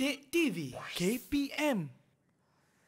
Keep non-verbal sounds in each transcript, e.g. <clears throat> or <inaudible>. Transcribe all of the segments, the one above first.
Bidik TV KPM.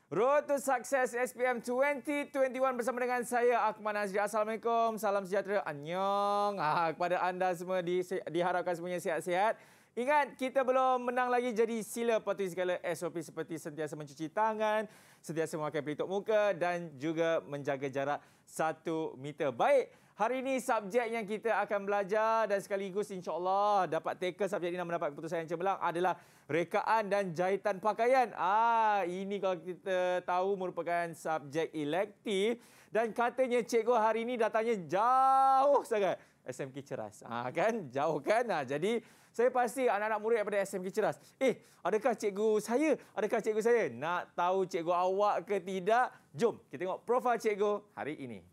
Road to Success SPM 2021 bersama dengan saya Akman Azri. Assalamualaikum, salam sejahtera, annyeong. Ha, kepada anda semua di, diharapkan semuanya sihat-sihat. Ingat, kita belum menang lagi jadi sila patuhi segala SOP seperti sentiasa mencuci tangan, sentiasa memakai pelitup muka dan juga menjaga jarak 1 meter. Baik, Hari ini subjek yang kita akan belajar dan sekaligus insyaAllah dapat tackle subjek ini dan mendapat keputusan yang cemerlang adalah rekaan dan jahitan pakaian. Ah Ini kalau kita tahu merupakan subjek elektif dan katanya cikgu hari ini datangnya jauh sangat. SMK Ceras. Ah kan? Jauh kan? Ah, jadi saya pasti anak-anak murid daripada SMK Ceras. Eh, adakah cikgu saya? Adakah cikgu saya? Nak tahu cikgu awak ke tidak? Jom kita tengok profil cikgu hari ini.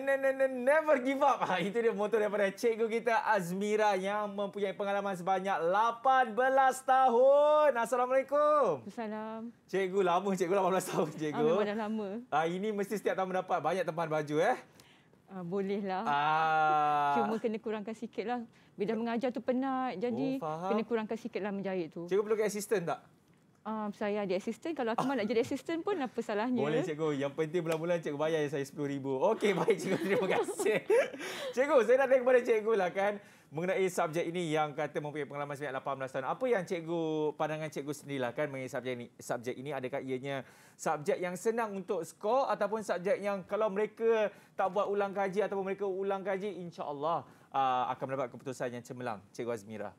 ne, ne, ne, never give up. Ha, itu dia motor daripada cikgu kita Azmira yang mempunyai pengalaman sebanyak 18 tahun. Assalamualaikum. Salam. Cikgu lama cikgu 18 tahun cikgu. Ah, memang lama. Ah, ha, ini mesti setiap tahun mendapat banyak tempahan baju eh. Ah, boleh lah. Ah. Cuma kena kurangkan sikit lah. Bila mengajar tu penat. Jadi oh, kena kurangkan sikit lah menjahit tu. Cikgu perlukan assistant tak? um, saya jadi asisten. Kalau aku malah jadi asisten pun apa salahnya? Boleh cikgu. Yang penting bulan-bulan cikgu bayar saya RM10,000. Okey, baik cikgu. Terima kasih. <laughs> cikgu, saya nak tanya kepada cikgu lah kan mengenai subjek ini yang kata mempunyai pengalaman sejak 18 tahun. Apa yang cikgu pandangan cikgu sendiri lah kan mengenai subjek ini? Subjek ini adakah ianya subjek yang senang untuk skor ataupun subjek yang kalau mereka tak buat ulang kaji ataupun mereka ulang kaji insya-Allah uh, akan mendapat keputusan yang cemerlang. Cikgu Azmira.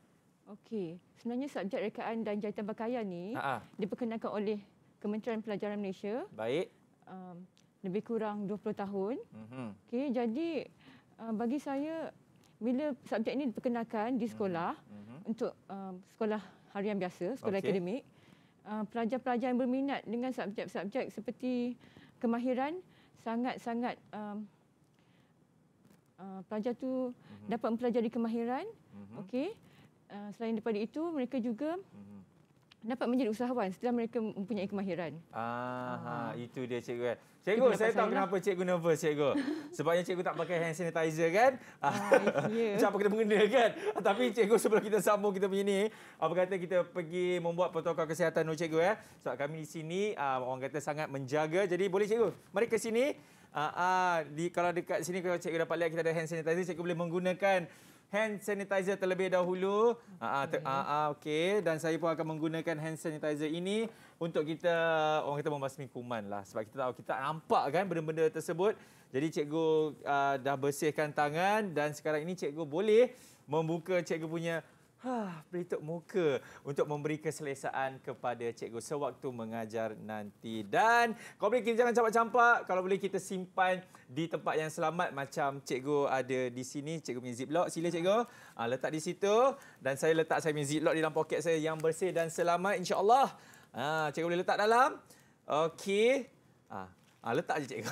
Okey. Sebenarnya subjek rekaan dan jahitan pakaian ni Ha-ha. diperkenalkan oleh Kementerian Pelajaran Malaysia. Baik. Um, lebih kurang 20 tahun. Mm-hmm. Okey, jadi uh, bagi saya bila subjek ini diperkenalkan di mhm. sekolah mm-hmm. untuk um, sekolah harian biasa, sekolah okay. akademik, uh, pelajar-pelajar yang berminat dengan subjek-subjek seperti kemahiran sangat-sangat um, uh, pelajar tu mm-hmm. dapat mempelajari kemahiran. Mm-hmm. Okey. Eh, selain daripada itu mereka juga mm-hmm. dapat menjadi usahawan setelah mereka mempunyai kemahiran. Ah, ha, itu dia cikgu kan. Cikgu, saya, saya tahu lah. kenapa cikgu nervous cikgu. <laughs> Sebabnya cikgu tak pakai hand sanitizer kan? Ah, ya. <laughs> Macam apa kena mengena kan? Tapi cikgu sebelum kita sambung kita punya ni, apa kata kita pergi membuat protokol kesihatan dulu cikgu ya. Eh? Sebab kami di sini ah, orang kata sangat menjaga. Jadi boleh cikgu, mari ke sini. Ah, ah, di, kalau dekat sini kalau cikgu dapat lihat kita ada hand sanitizer, cikgu boleh menggunakan hand sanitizer terlebih dahulu. Ah, ah okay. ah, ah okey dan saya pun akan menggunakan hand sanitizer ini untuk kita orang kita membasmi kuman lah sebab kita tahu kita nampak kan benda-benda tersebut. Jadi cikgu uh, dah bersihkan tangan dan sekarang ini cikgu boleh membuka cikgu punya Ha, beritut muka untuk memberi keselesaan kepada cikgu sewaktu mengajar nanti. Dan kalau boleh kita jangan campak-campak. Kalau boleh kita simpan di tempat yang selamat macam cikgu ada di sini. Cikgu punya ziplock. Sila cikgu. Ha, letak di situ. Dan saya letak saya punya ziplock di dalam poket saya yang bersih dan selamat. InsyaAllah. Ha, cikgu boleh letak dalam. Okey. Ha. Ah, letak je cikgu.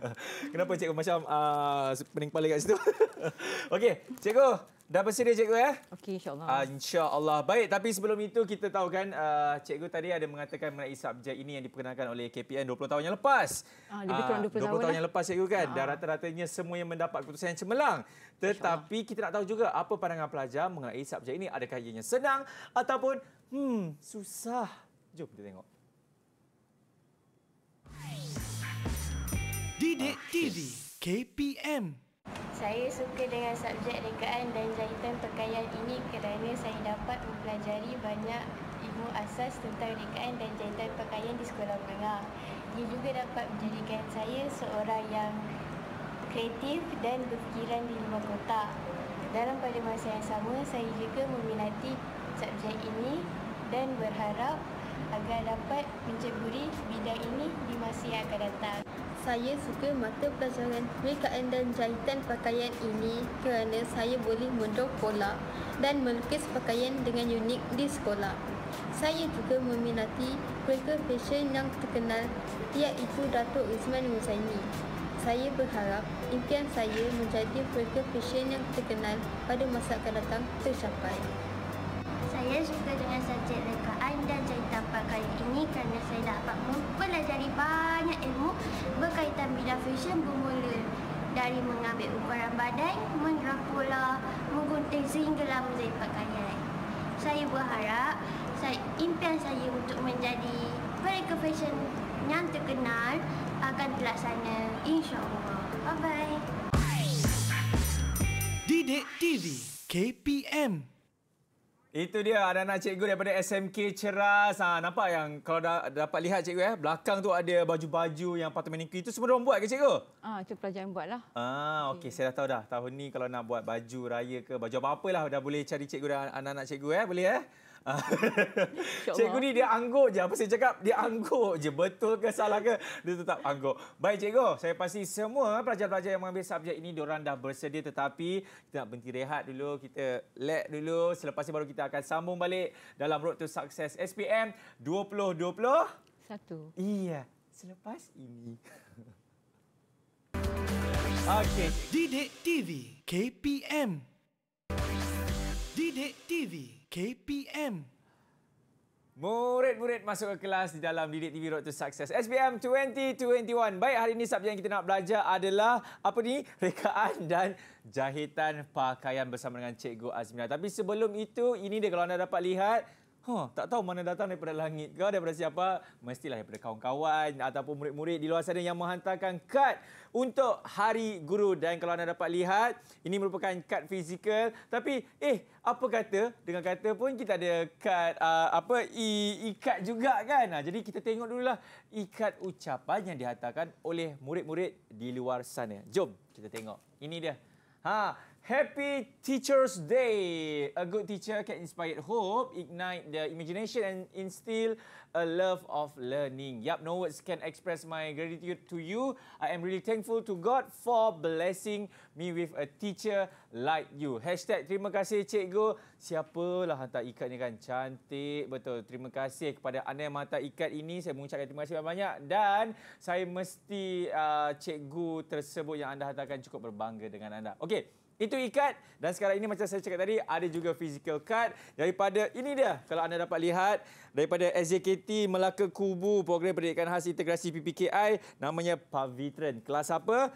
<laughs> Kenapa cikgu macam uh, pening kepala kat situ? <laughs> Okey, cikgu. Dah bersedia dia cikgu ya? Okey insya-Allah. Uh, insya-Allah. Baik, tapi sebelum itu kita tahu kan uh, cikgu tadi ada mengatakan mengenai subjek ini yang diperkenalkan oleh KPN 20 tahun yang lepas. Ah, lebih kurang 20, uh, 20 tahun. tahun lah. yang lepas cikgu kan. Ah. Dan rata-ratanya semua yang mendapat keputusan yang cemerlang. Tetapi kita nak tahu juga apa pandangan pelajar mengenai subjek ini? Adakah ia senang ataupun hmm susah? Jom kita tengok. Didik TV KPM saya suka dengan subjek rekaan dan jahitan pakaian ini kerana saya dapat mempelajari banyak ilmu asas tentang rekaan dan jahitan pakaian di sekolah menengah. Ia juga dapat menjadikan saya seorang yang kreatif dan berfikiran di luar kotak. Dalam pada masa yang sama, saya juga meminati subjek ini dan berharap agar dapat menceburi bidang ini di masa yang akan datang saya suka mata pelajaran mekaan dan jahitan pakaian ini kerana saya boleh mendor pola dan melukis pakaian dengan unik di sekolah. Saya juga meminati kereta fashion yang terkenal iaitu Datuk Rizman Muzaini. Saya berharap impian saya menjadi kereta fashion yang terkenal pada masa akan datang tercapai saya suka dengan subjek dekat anda cerita pada kali ini kerana saya dapat mempelajari banyak ilmu berkaitan bidang fashion bermula dari mengambil ukuran badan, mengerah pola, menggunting sehingga sehinggalah menjahit pakaian. Saya berharap saya, impian saya untuk menjadi mereka fashion yang terkenal akan terlaksana insyaAllah. Bye-bye. Didik TV KPM itu dia anak-anak cikgu daripada SMK Ceras. Ha, nampak yang kalau dah dapat lihat cikgu ya, eh? belakang tu ada baju-baju yang patut manikir. Itu semua orang buat ke cikgu? Ah, itu pelajar yang buat lah. Ah, okay, okey. Saya dah tahu dah. Tahun ni kalau nak buat baju raya ke baju apa-apa lah, dah boleh cari cikgu dan anak-anak cikgu ya. Eh? Boleh ya? Eh? <laughs> cikgu ni dia angguk je. Apa saya cakap? Dia angguk je. Betul ke salah ke? Dia tetap angguk. Baik cikgu, saya pasti semua pelajar-pelajar yang mengambil subjek ini diorang dah bersedia tetapi kita nak berhenti rehat dulu. Kita lag dulu. Selepas ini baru kita akan sambung balik dalam Road to Success SPM 2020. Satu. Iya. Selepas ini. <laughs> Okey. Didik TV. KPM. Didik TV. KPM. Murid-murid masuk ke kelas di dalam Didik TV Road to Success SPM 2021. Baik, hari ini subjek yang kita nak belajar adalah apa ni? <laughs> Rekaan dan jahitan pakaian bersama dengan Cikgu Azmina. Tapi sebelum itu, ini dia kalau anda dapat lihat, Huh, ha. tak tahu mana datang daripada langit ke, daripada siapa. Mestilah daripada kawan-kawan ataupun murid-murid di luar sana yang menghantarkan kad untuk Hari Guru. Dan kalau anda dapat lihat, ini merupakan kad fizikal. Tapi, eh, apa kata? Dengan kata pun kita ada kad, uh, apa, ikat juga kan? Nah, jadi, kita tengok dulu lah ikat ucapan yang dihantarkan oleh murid-murid di luar sana. Jom, kita tengok. Ini dia. Haa. Happy Teacher's Day. A good teacher can inspire hope, ignite the imagination and instill a love of learning. Yup, no words can express my gratitude to you. I am really thankful to God for blessing me with a teacher like you. Hashtag terima kasih cikgu. Siapalah hantar ikat ni kan? Cantik, betul. Terima kasih kepada anda yang hantar ikat ini. Saya mengucapkan terima kasih banyak-banyak. Dan saya mesti uh, cikgu tersebut yang anda hantarkan cukup berbangga dengan anda. Okey. Itu ikat dan sekarang ini macam saya cakap tadi ada juga physical card daripada ini dia kalau anda dapat lihat daripada SJKT Melaka Kubu program pendidikan khas integrasi PPKI namanya Pavitren. Kelas apa?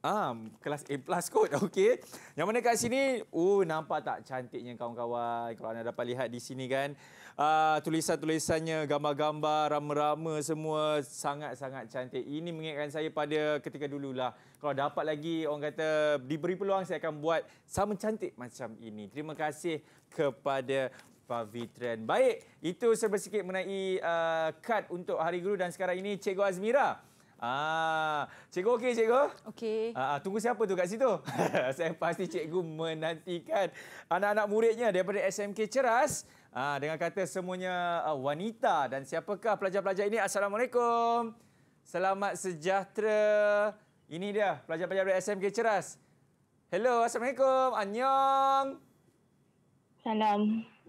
Ah, kelas A plus kot. <laughs> Okey. Yang mana kat sini? Oh, nampak tak cantiknya kawan-kawan. Kalau anda dapat lihat di sini kan. Uh, tulisan-tulisannya, gambar-gambar, rama-rama semua sangat-sangat cantik. Ini mengingatkan saya pada ketika dululah. Kalau dapat lagi, orang kata diberi peluang, saya akan buat sama cantik macam ini. Terima kasih kepada Pavitren. Baik, itu sebesikit mengenai uh, kad untuk Hari Guru. Dan sekarang ini, Cikgu Azmira. Ah, cikgu okey cikgu? Okey. Ah, ah tunggu siapa tu kat situ? <laughs> Saya pasti cikgu menantikan anak-anak muridnya daripada SMK Ceras. Ah, dengan kata semuanya ah, wanita dan siapakah pelajar-pelajar ini? Assalamualaikum. Selamat sejahtera. Ini dia pelajar-pelajar dari SMK Ceras. Hello, Assalamualaikum. Annyeong. Salam.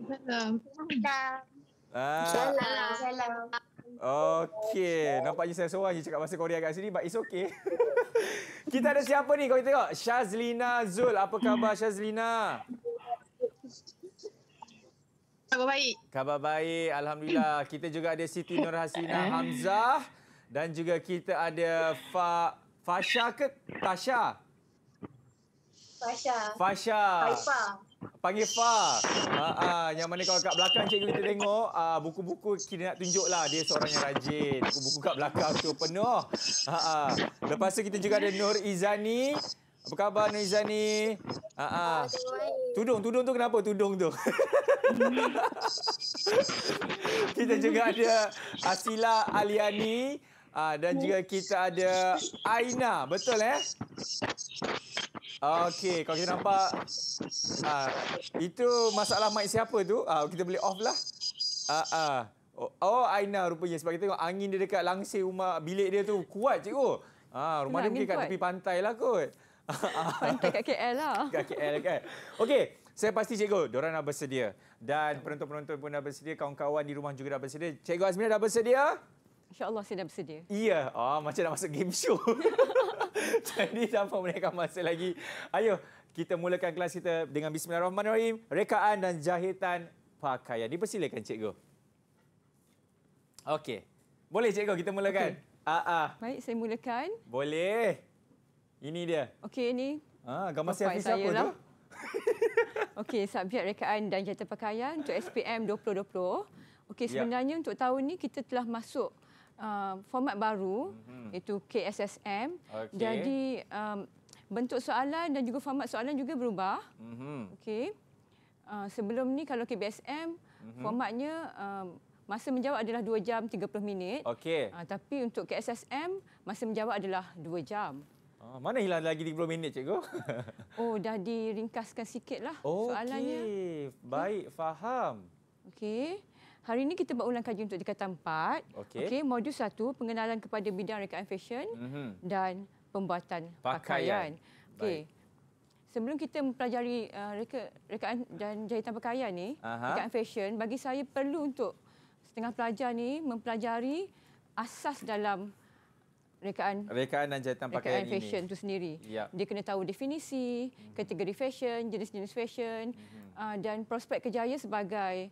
Salam. Salam. Ah. Salam. Salam. Okay, nampaknya saya seorang je cakap bahasa Korea kat sini but it's okay. <laughs> kita ada siapa ni? Kau kita tengok. Shazlina Zul. Apa khabar Shazlina? Khabar baik. Khabar baik. Alhamdulillah. Kita juga ada Siti Nur Hasina eh. Hamzah. Dan juga kita ada Fa Fasha ke Tasha? Fasha. Fasha. Haifa. Panggil Fa. Ah, ah, yang mana kalau kat belakang cikgu kita tengok, ah, buku-buku kita nak tunjuk lah. Dia seorang yang rajin. Buku-buku kat belakang tu penuh. Ah, ah. Lepas tu kita juga ada Nur Izani. Apa khabar Nur Izani? Ah, ah. Tudung, tudung tu kenapa tudung tu? <laughs> kita juga ada Asila Aliani. Uh, dan juga kita ada Aina. Betul eh? Okey, kalau kita nampak uh, itu masalah mic siapa tu? Ah kita boleh off lah. Uh, uh. Oh, oh Aina rupanya sebab kita tengok angin dia dekat langsir rumah bilik dia tu kuat cikgu. Uh, rumah Kenapa dia mungkin kat tepi pantai lah kot. <laughs> Pantai kat KL lah. Kat KL kan. Okey. Saya pasti cikgu, diorang dah bersedia. Dan penonton-penonton pun dah bersedia. Kawan-kawan di rumah juga dah bersedia. Cikgu Azmina dah bersedia? InsyaAllah saya dah bersedia. Ya, oh, macam nak masuk game show. <laughs> Jadi tanpa mereka masa lagi. Ayuh, kita mulakan kelas kita dengan Bismillahirrahmanirrahim. Rekaan dan jahitan pakaian. Dipersilakan cikgu. Okey. Boleh cikgu kita mulakan? Okay. Ah, ah. Baik, saya mulakan. Boleh. Ini dia. Okey, ini. Ah, gambar selfie siapa tu? Lah. <laughs> Okey, subjek rekaan dan jahitan pakaian untuk SPM 2020. Okey, ya. sebenarnya ya. untuk tahun ini kita telah masuk uh, format baru mm-hmm. iaitu KSSM. Okay. Jadi um, bentuk soalan dan juga format soalan juga berubah. Mm-hmm. Okey. Uh, sebelum ni kalau KBSM mm-hmm. formatnya um, masa menjawab adalah 2 jam 30 minit. Okey. Uh, tapi untuk KSSM masa menjawab adalah 2 jam. Uh, mana hilang lagi 30 minit cikgu? <laughs> oh dah diringkaskan sikitlah oh, soalannya. Okey. Baik, faham. Okey. Hari ini kita berulang kaji untuk dekatan 4. Okey. Okay, modul satu pengenalan kepada bidang rekaan fesyen mm-hmm. dan pembuatan pakaian. pakaian. Okey. Sebelum kita mempelajari uh, reka, rekaan dan jahitan pakaian ni, Aha. rekaan fesyen, bagi saya perlu untuk setengah pelajar ni mempelajari asas dalam rekaan rekaan dan jahitan pakaian rekaan fashion ini. sendiri. Yep. Ya. Dia kena tahu definisi, mhm. kategori fashion, jenis-jenis fashion mm-hmm. uh, dan prospek kejayaan sebagai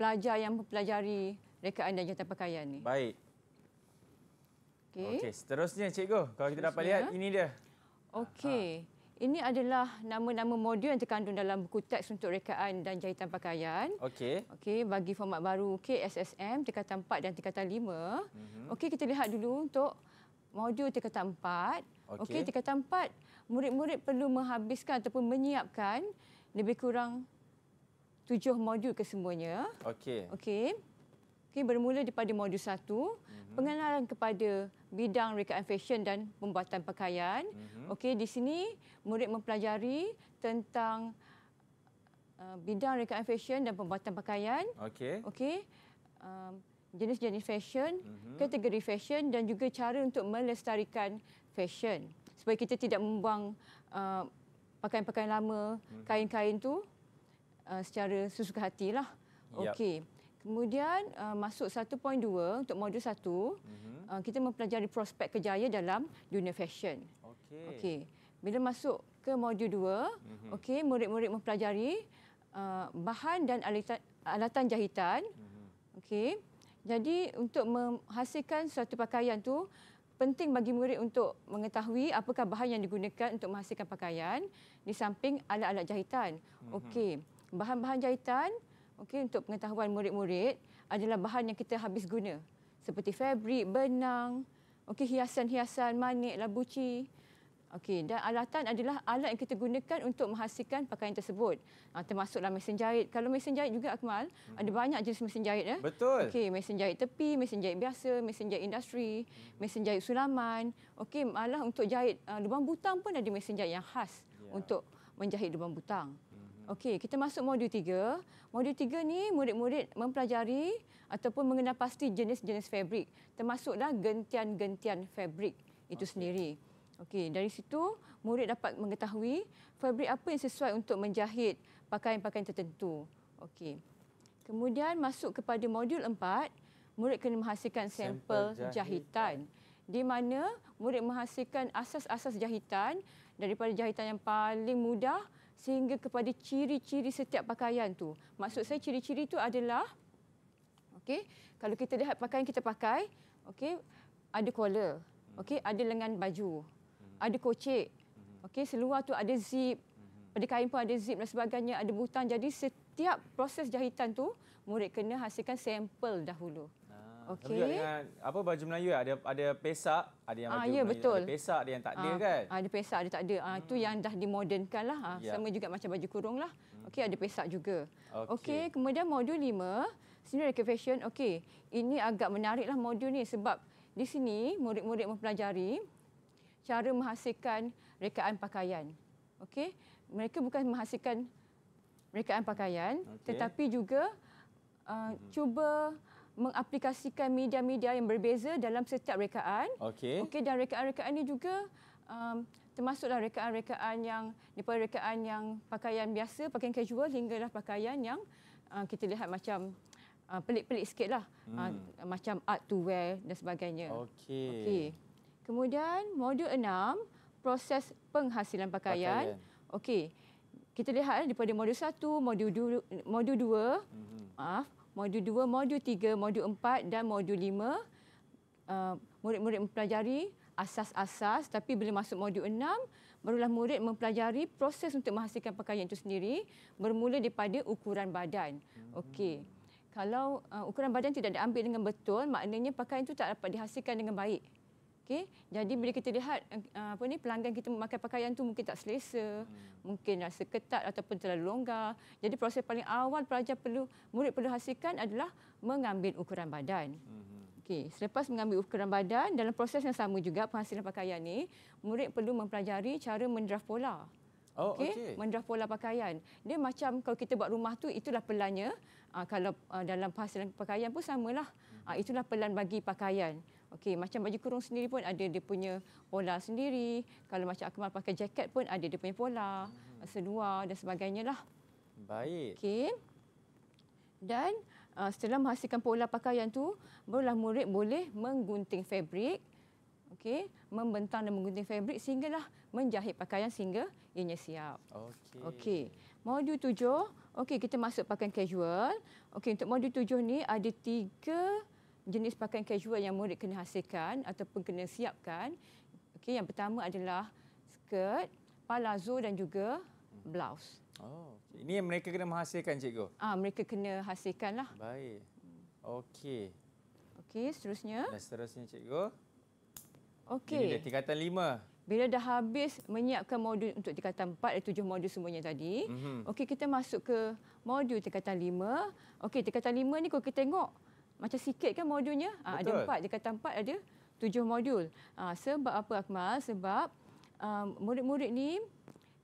pelajar yang mempelajari rekaan dan jantan pakaian ni. Baik. Okey. Okey, seterusnya cikgu, kalau kita dapat lihat ini dia. Okey. Ini adalah nama-nama modul yang terkandung dalam buku teks untuk rekaan dan jahitan pakaian. Okey. Okey, bagi format baru KSSM tingkatan 4 dan tingkatan 5. Mm -hmm. Okey, kita lihat dulu untuk modul tingkatan 4. Okey, okay, tingkatan 4 murid-murid perlu menghabiskan ataupun menyiapkan lebih kurang tujuh modul kesemuanya. Okey. Okey. Okey bermula daripada modul satu, mm-hmm. pengenalan kepada bidang rekaan fesyen dan pembuatan pakaian. Mm-hmm. Okey di sini murid mempelajari tentang uh, bidang rekaan fesyen dan pembuatan pakaian. Okey. Okey. Um, jenis-jenis fashion, mm-hmm. kategori fashion dan juga cara untuk melestarikan fashion supaya kita tidak membuang uh, pakaian-pakaian lama, mm-hmm. kain-kain tu. Uh, secara sesuka hati lah. Yep. Okey. Kemudian uh, masuk 1.2 untuk modul 1, mm-hmm. uh, kita mempelajari prospek kejaya dalam dunia fashion. Okey. Okey. Bila masuk ke modul 2, mm-hmm. okey, murid-murid mempelajari uh, bahan dan alatan, alatan jahitan. Mm-hmm. Okey. Jadi untuk menghasilkan suatu pakaian tu penting bagi murid untuk mengetahui apakah bahan yang digunakan untuk menghasilkan pakaian di samping alat-alat jahitan. Mm-hmm. Okey bahan-bahan jahitan okey untuk pengetahuan murid-murid adalah bahan yang kita habis guna seperti fabrik, benang, okey hiasan-hiasan manik, labuci. Okey, dan alatan adalah alat yang kita gunakan untuk menghasilkan pakaian tersebut. Ah, termasuklah mesin jahit. Kalau mesin jahit juga Akmal, hmm. ada banyak jenis mesin jahit ya. Betul. Okey, mesin jahit tepi, mesin jahit biasa, mesin jahit industri, mesin jahit sulaman. Okey, malah untuk jahit uh, lubang butang pun ada mesin jahit yang khas yeah. untuk menjahit lubang butang. Okey, kita masuk modul 3. Modul 3 ni murid-murid mempelajari ataupun mengenal pasti jenis-jenis fabrik termasuklah gentian-gentian fabrik itu okay. sendiri. Okey, dari situ murid dapat mengetahui fabrik apa yang sesuai untuk menjahit pakaian-pakaian tertentu. Okey. Kemudian masuk kepada modul 4, murid kena menghasilkan sampel, jahitan. jahitan di mana murid menghasilkan asas-asas jahitan daripada jahitan yang paling mudah sehingga kepada ciri-ciri setiap pakaian tu. Maksud saya ciri-ciri tu adalah okey, kalau kita lihat pakaian kita pakai, okey, ada collar, okey, ada lengan baju, ada kocek, okey, seluar tu ada zip, pada kain pun ada zip dan sebagainya, ada butang. Jadi setiap proses jahitan tu murid kena hasilkan sampel dahulu. Okey. Dengan apa baju Melayu ya? ada ada pesak, ada yang ah, baju ya, Melayu, ada pesak, ada yang tak ada ah, kan? Ah, ada pesak, ada tak ada. Ah hmm. tu yang dah dimodernkanlah. Ah ya. sama juga macam baju kurung lah. Hmm. Okey, ada pesak juga. Okey, okay, kemudian modul lima. Sini ada fashion. Okey, ini agak menariklah modul ni sebab di sini murid-murid mempelajari cara menghasilkan rekaan pakaian. Okey, mereka bukan menghasilkan rekaan pakaian okay. tetapi juga uh, -hmm. cuba mengaplikasikan media-media yang berbeza dalam setiap rekaan. Okey. Okey dan rekaan-rekaan ini juga um, termasuklah rekaan-rekaan yang daripada rekaan yang pakaian biasa, pakaian casual hinggalah pakaian yang uh, kita lihat macam uh, pelik-pelik sikitlah. Hmm. Uh, macam art to wear dan sebagainya. Okey. Okey. Kemudian modul 6 proses penghasilan pakaian. pakaian. Okey. Kita lihat eh, daripada modul 1, modul 2, modul 2. Mm-hmm. Maaf modul 2, modul 3, modul 4 dan modul 5 uh, murid-murid mempelajari asas-asas tapi bila masuk modul 6 barulah murid mempelajari proses untuk menghasilkan pakaian itu sendiri bermula daripada ukuran badan. Okey. Kalau uh, ukuran badan tidak diambil dengan betul maknanya pakaian itu tak dapat dihasilkan dengan baik. Okey. Jadi bila kita lihat eh, apa ni pelanggan kita memakai pakaian tu mungkin tak selesa, hmm. mungkin rasa ketat ataupun terlalu longgar. Jadi proses paling awal pelajar perlu murid perlu hasilkan adalah mengambil ukuran badan. Hmm. Okey, selepas mengambil ukuran badan dalam proses yang sama juga penghasilan pakaian ni, murid perlu mempelajari cara mendraf pola. Oh, okey. Okay. mendraf pola pakaian. Dia macam kalau kita buat rumah tu itulah pelannya. Uh, kalau uh, dalam penghasilan pakaian pun samalah. Uh, itulah pelan bagi pakaian. Okey, macam baju kurung sendiri pun ada dia punya pola sendiri. Kalau macam Akmal pakai jaket pun ada dia punya pola, hmm. seluar dan sebagainya lah. Baik. Okey. Dan uh, setelah menghasilkan pola pakaian tu, barulah murid boleh menggunting fabrik. Okey, membentang dan menggunting fabrik sehinggalah menjahit pakaian sehingga ianya siap. Okey. Okey. Modul tujuh. Okey, kita masuk pakaian casual. Okey, untuk modul tujuh ni ada tiga jenis pakaian casual yang murid kena hasilkan ataupun kena siapkan. Okey, yang pertama adalah skirt, palazzo dan juga blouse. Oh, ini yang mereka kena menghasilkan, cikgu. Ah, mereka kena hasilkanlah. Baik. Okey. Okey, seterusnya. Dan seterusnya, cikgu. Okey. Ini dia tingkatan lima. Bila dah habis menyiapkan modul untuk tingkatan 4 dan tujuh modul semuanya tadi. Mm-hmm. Okey, kita masuk ke modul tingkatan 5. Okey, tingkatan 5 ni kalau kita tengok macam sikit kan modulnya. Ha, ada empat. Dia kata empat ada tujuh modul. Ha, sebab apa Akmal? Sebab uh, murid-murid ni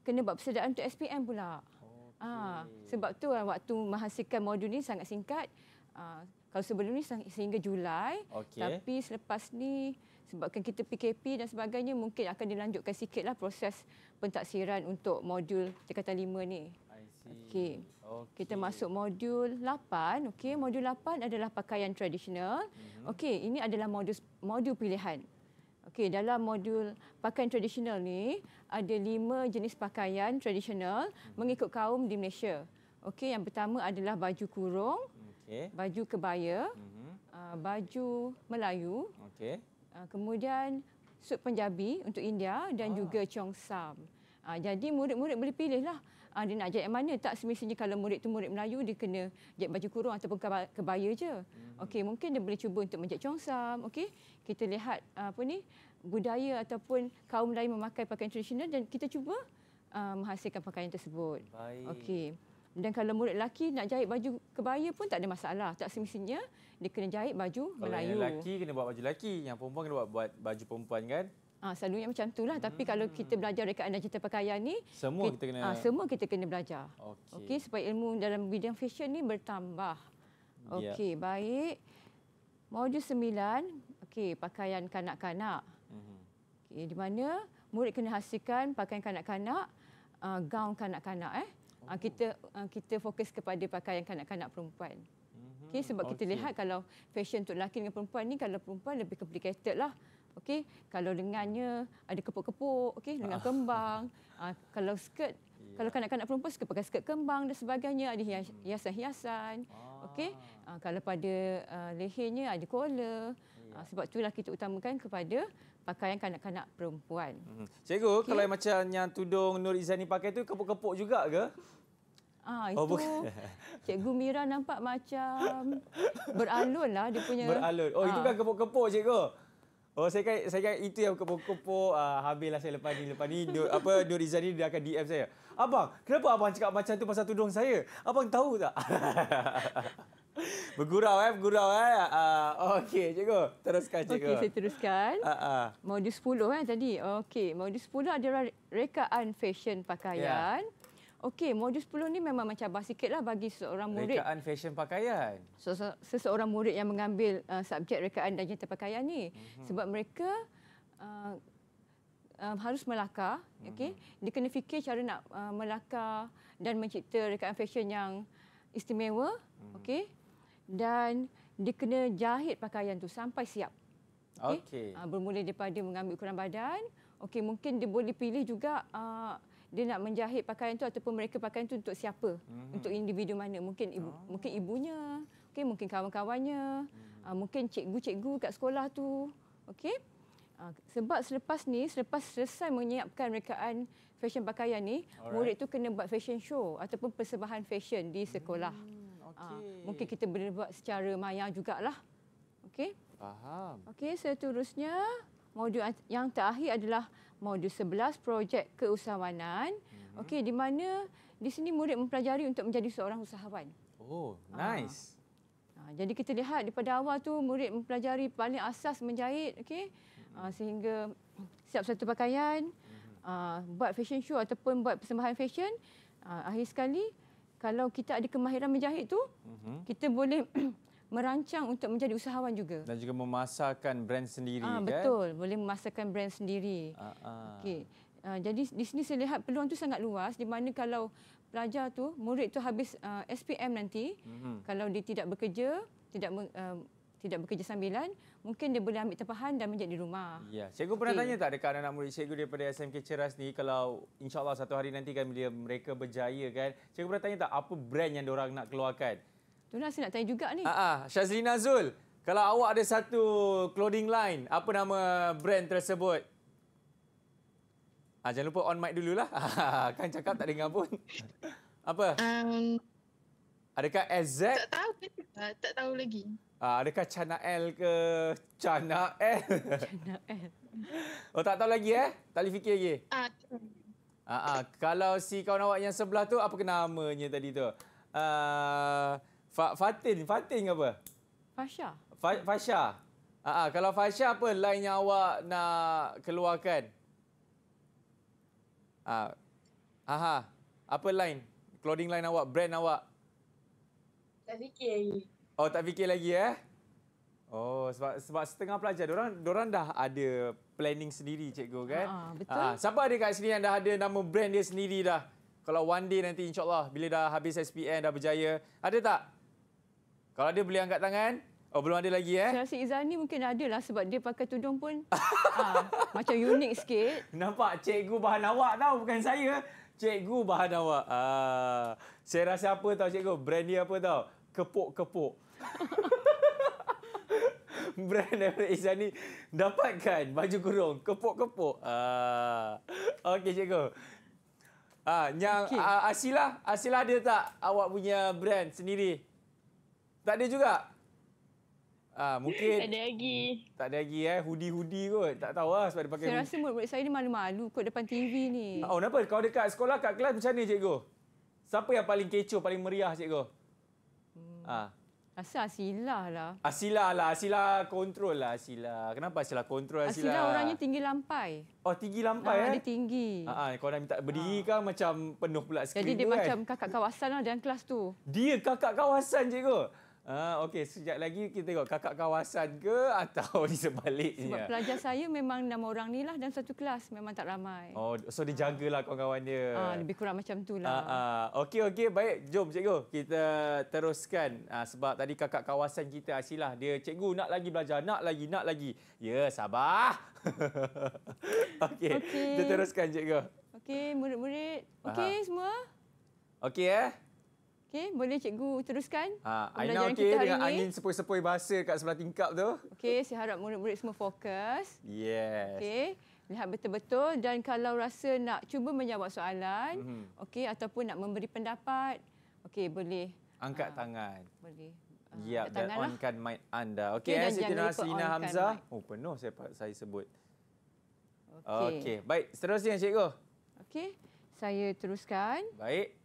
kena buat persediaan untuk SPM pula. Okay. Ha, sebab tu lah waktu menghasilkan modul ni sangat singkat. Ha, kalau sebelum ni sehingga Julai. Okay. Tapi selepas ni sebabkan kita PKP dan sebagainya mungkin akan dilanjutkan sikit lah proses pentaksiran untuk modul Jakarta lima ni. Okey. Okay. Kita masuk modul 8. Okey, modul 8 adalah pakaian tradisional. Mm-hmm. Okey, ini adalah modul modul pilihan. Okey, dalam modul pakaian tradisional ni ada lima jenis pakaian tradisional mm-hmm. mengikut kaum di Malaysia. Okey, yang pertama adalah baju kurung. Okey. Baju kebaya. Mm-hmm. Uh, baju Melayu. Okey. Uh, kemudian sut penjabi untuk India dan ah. juga cheongsam. Uh, jadi murid-murid boleh pilihlah ha, dia nak jahit mana tak semestinya kalau murid tu murid Melayu dia kena jahit baju kurung ataupun kebaya je mm-hmm. okey mungkin dia boleh cuba untuk menjahit congsam okey kita lihat ah, apa ni budaya ataupun kaum lain memakai pakaian tradisional dan kita cuba uh, menghasilkan pakaian tersebut okey dan kalau murid lelaki nak jahit baju kebaya pun tak ada masalah. Tak semestinya dia kena jahit baju kalau Melayu. Kalau lelaki kena buat baju lelaki. Yang perempuan kena buat, buat baju perempuan kan. Ah ha, selalunya macam itulah tapi hmm. kalau kita hmm. belajar dekat anda cerita pakaian ni semua kita, kita kena ha, semua kita kena belajar. Okey. Okey supaya ilmu dalam bidang fashion ni bertambah. Ya. Okey, yeah. baik. Modul sembilan. Okay. pakaian kanak-kanak. Mhm. Okey, di mana murid kena hasilkan pakaian kanak-kanak, uh, gaun kanak-kanak eh. Ah, oh. kita uh, kita fokus kepada pakaian kanak-kanak perempuan. Mm-hmm. Okey, sebab okay. kita lihat kalau fashion untuk lelaki dengan perempuan ni kalau perempuan lebih complicated lah okey kalau lengannya ada kepuk-kepuk okey dengan ah. kembang uh, kalau skirt ya. kalau kanak-kanak perempuan suka pakai skirt kembang dan sebagainya ada hias- hmm. hiasan-hiasan ah. okey uh, kalau pada uh, lehernya ada collar ya. uh, sebab itulah kita utamakan kepada pakaian kanak-kanak perempuan hmm. cikgu okay. kalau yang macam yang tudung Nur Izani pakai tu kepuk-kepuk juga ke Ah oh, itu. Oh, <laughs> cikgu Mira nampak macam <laughs> beralun lah dia punya. Beralun. Oh ah. itu kan kepuk-kepuk cikgu. Oh saya kan saya kan itu yang kepo-kepo uh, ah, habislah saya lepas ni lepas ni do, apa Dur Rizal ni dia akan DM saya. Abang, kenapa abang cakap macam tu pasal tudung saya? Abang tahu tak? <laughs> bergurau eh, bergurau eh. Uh, okey, cikgu. Teruskan cikgu. Okey, saya teruskan. Ha ah. Uh, uh. Ah. Modul 10 eh tadi. Okey, modul 10 adalah rekaan fashion pakaian. Ya okey modul 10 ni memang macam basikal lah bagi seorang murid. Rekaan fesyen pakaian. So, so, seseorang murid yang mengambil uh, subjek rekaan dan jenis pakaian ni mm-hmm. sebab mereka uh, uh, harus melakar, mm-hmm. okey. Dia kena fikir cara nak uh, melakar dan mencipta rekaan fesyen yang istimewa, mm-hmm. okey. Dan dia kena jahit pakaian tu sampai siap. Okey. Okay. Uh, bermula daripada mengambil ukuran badan, okey mungkin dia boleh pilih juga uh, dia nak menjahit pakaian tu ataupun mereka pakaian tu untuk siapa? hmm Untuk individu mana? Mungkin ibu, oh. mungkin ibunya, okay, mungkin kawan-kawannya, hmm uh, mungkin cikgu-cikgu kat sekolah tu. Okey. Uh, sebab selepas ni, selepas selesai menyiapkan rekaan fashion pakaian ni, Alright. murid tu kena buat fashion show ataupun persembahan fashion di sekolah. Mm, okay. uh, mungkin kita boleh buat secara maya jugalah. Okey. Faham. Okey, seterusnya modul yang terakhir adalah modul 11 projek keusahawanan. Mm-hmm. Okey, di mana di sini murid mempelajari untuk menjadi seorang usahawan. Oh, nice. Aa. Ah. Ah, jadi kita lihat daripada awal tu murid mempelajari paling asas menjahit okey mhm. ah, sehingga siap satu pakaian mhm. buat fashion show ataupun buat persembahan fashion akhir sekali kalau kita ada kemahiran menjahit tu mhm. kita boleh <clears throat> merancang untuk menjadi usahawan juga. Dan juga memasarkan brand sendiri. Ah, kan? betul, kan? boleh memasarkan brand sendiri. Ah, ah. Okey. Uh, jadi di sini saya lihat peluang tu sangat luas di mana kalau pelajar tu murid tu habis uh, ah, SPM nanti mm-hmm. kalau dia tidak bekerja tidak uh, tidak bekerja sambilan mungkin dia boleh ambil tempahan dan menjadi rumah. Ya, cikgu pernah tanya tak dekat anak-anak murid cikgu daripada SMK Ceras ni kalau insyaallah satu hari nanti kan dia mereka berjaya kan. Cikgu pernah tanya tak apa brand yang orang nak keluarkan? Itulah saya nak tanya juga ni. Ah, ah, Syazlina Zul, kalau awak ada satu clothing line, apa nama brand tersebut? Ah, jangan lupa on mic dululah. <laughs> kan cakap tak dengar pun. <laughs> apa? Um, adakah SZ? Tak tahu. Tak tahu lagi. Ah, adakah Chana L ke Chana L? <laughs> Chana L. Oh, tak tahu lagi eh? Tak boleh fikir lagi? Ah, ah, ah. Kalau si kawan awak yang sebelah tu, apa namanya tadi tu? Ah, Fa Fatin, Fatin ke apa? Fasha. Fa Fasha. Ah, uh, kalau Fasha apa line yang awak nak keluarkan? Ah. Uh, aha. Apa line? Clothing line awak, brand awak? Tak fikir lagi. Oh, tak fikir lagi eh? Oh, sebab sebab setengah pelajar orang orang dah ada planning sendiri cikgu kan? Ha, betul. Uh, siapa ada kat sini yang dah ada nama brand dia sendiri dah? Kalau one day nanti insyaAllah bila dah habis SPM dah berjaya, ada tak? Kalau dia boleh angkat tangan, oh belum ada lagi eh. Saya rasa Izzah ni mungkin ada lah sebab dia pakai tudung pun ha, <laughs> macam unik sikit. Nampak cikgu bahan awak tau bukan saya. Cikgu bahan awak. Ha, saya rasa apa tau cikgu? Brand dia apa tau? Kepuk-kepuk. <laughs> Brand daripada Izzah ni dapatkan baju kurung kepuk-kepuk. Ha, Okey cikgu. Ah, yang okay. uh, Asila, Asila ada tak awak punya brand sendiri tak ada juga? Ah, ha, mungkin. tak ada lagi. Tak ada lagi eh. Hudi-hudi kot. Tak tahu lah sebab dia pakai. Saya rasa murid saya ni malu-malu kot depan TV ni. Ah, oh, kenapa? Kau dekat sekolah, kat kelas macam ni, cikgu? Siapa yang paling kecoh, paling meriah, cikgu? Hmm. Ah. Ha. Rasa Asilah lah. Asilah lah. Asilah kontrol lah Asilah. Kenapa Asilah kontrol Asilah? Asilah orangnya tinggi lampai. Oh, tinggi lampai ha, eh? Dia tinggi. Ah, ha, kau nak minta beri ha. kan macam penuh pula skrin Jadi dia tu, eh? macam kakak kawasan lah dalam kelas tu. Dia kakak kawasan, cikgu? Ah, Okey, sejak lagi kita tengok kakak kawasan ke <laughs> atau di sebaliknya? Sebab pelajar saya memang enam orang ni lah dalam satu kelas. Memang tak ramai. Oh, so dia jagalah kawan-kawan dia. Ah, lebih kurang macam tu lah. Ah, ah. Okey, okey. Baik, jom cikgu. Kita teruskan. Ah, sebab tadi kakak kawasan kita Asilah, dia cikgu nak lagi belajar. Nak lagi, nak lagi. Ya, sabar. <laughs> okey, okay. kita teruskan cikgu. Okey, murid-murid. Okey semua? Okey eh? Okey, boleh cikgu teruskan ha, pembelajaran okay kita hari dengan ini. dengan angin sepoi-sepoi bahasa kat sebelah tingkap tu. Okey, saya harap murid-murid semua fokus. Yes. Okey, lihat betul-betul dan kalau rasa nak cuba menjawab soalan, mm-hmm. okey ataupun nak memberi pendapat, okey boleh angkat ha, tangan. Boleh. Ah, ya, yep, dan lah. onkan mic anda. Okey, okay, Siti Nasrina Hamzah. Oh, penuh saya, saya sebut. Okey, okay, baik. Seterusnya, Cikgu. Okey, saya teruskan. Baik.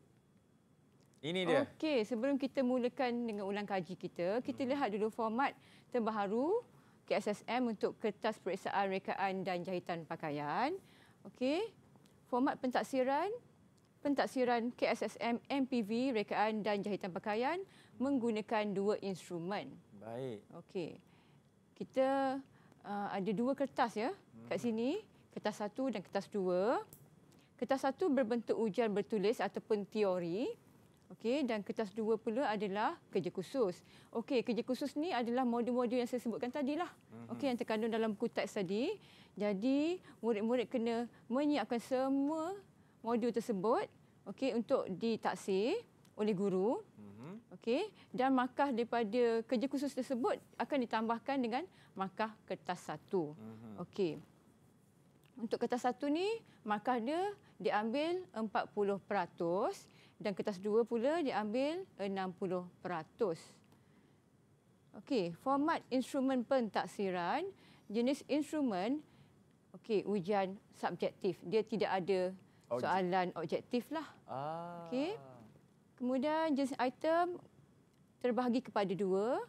Ini dia. Okey, sebelum kita mulakan dengan ulang kaji kita, kita hmm. lihat dulu format terbaru KSSM untuk kertas periksaan rekaan dan jahitan pakaian. Okey. Format pentaksiran pentaksiran KSSM MPV rekaan dan jahitan pakaian menggunakan dua instrumen. Baik. Okey. Kita uh, ada dua kertas ya hmm. kat sini, kertas satu dan kertas dua. Kertas satu berbentuk ujian bertulis ataupun teori. Okey dan kertas dua pula adalah kerja khusus. Okey kerja khusus ni adalah modul-modul yang saya sebutkan tadi tadilah. Mhm. Okey yang terkandung dalam buku teks tadi. Jadi murid-murid kena menyiapkan semua modul tersebut okey untuk ditaksir oleh guru. Mhm. Okey dan markah daripada kerja khusus tersebut akan ditambahkan dengan markah kertas satu. Mhm. Okey. Untuk kertas satu ni markah dia diambil 40% dan kertas dua pula dia ambil 60%. Okey, format instrumen pentaksiran, jenis instrumen okey, ujian subjektif. Dia tidak ada soalan objektif lah. Ah. Okey. Kemudian jenis item terbahagi kepada dua,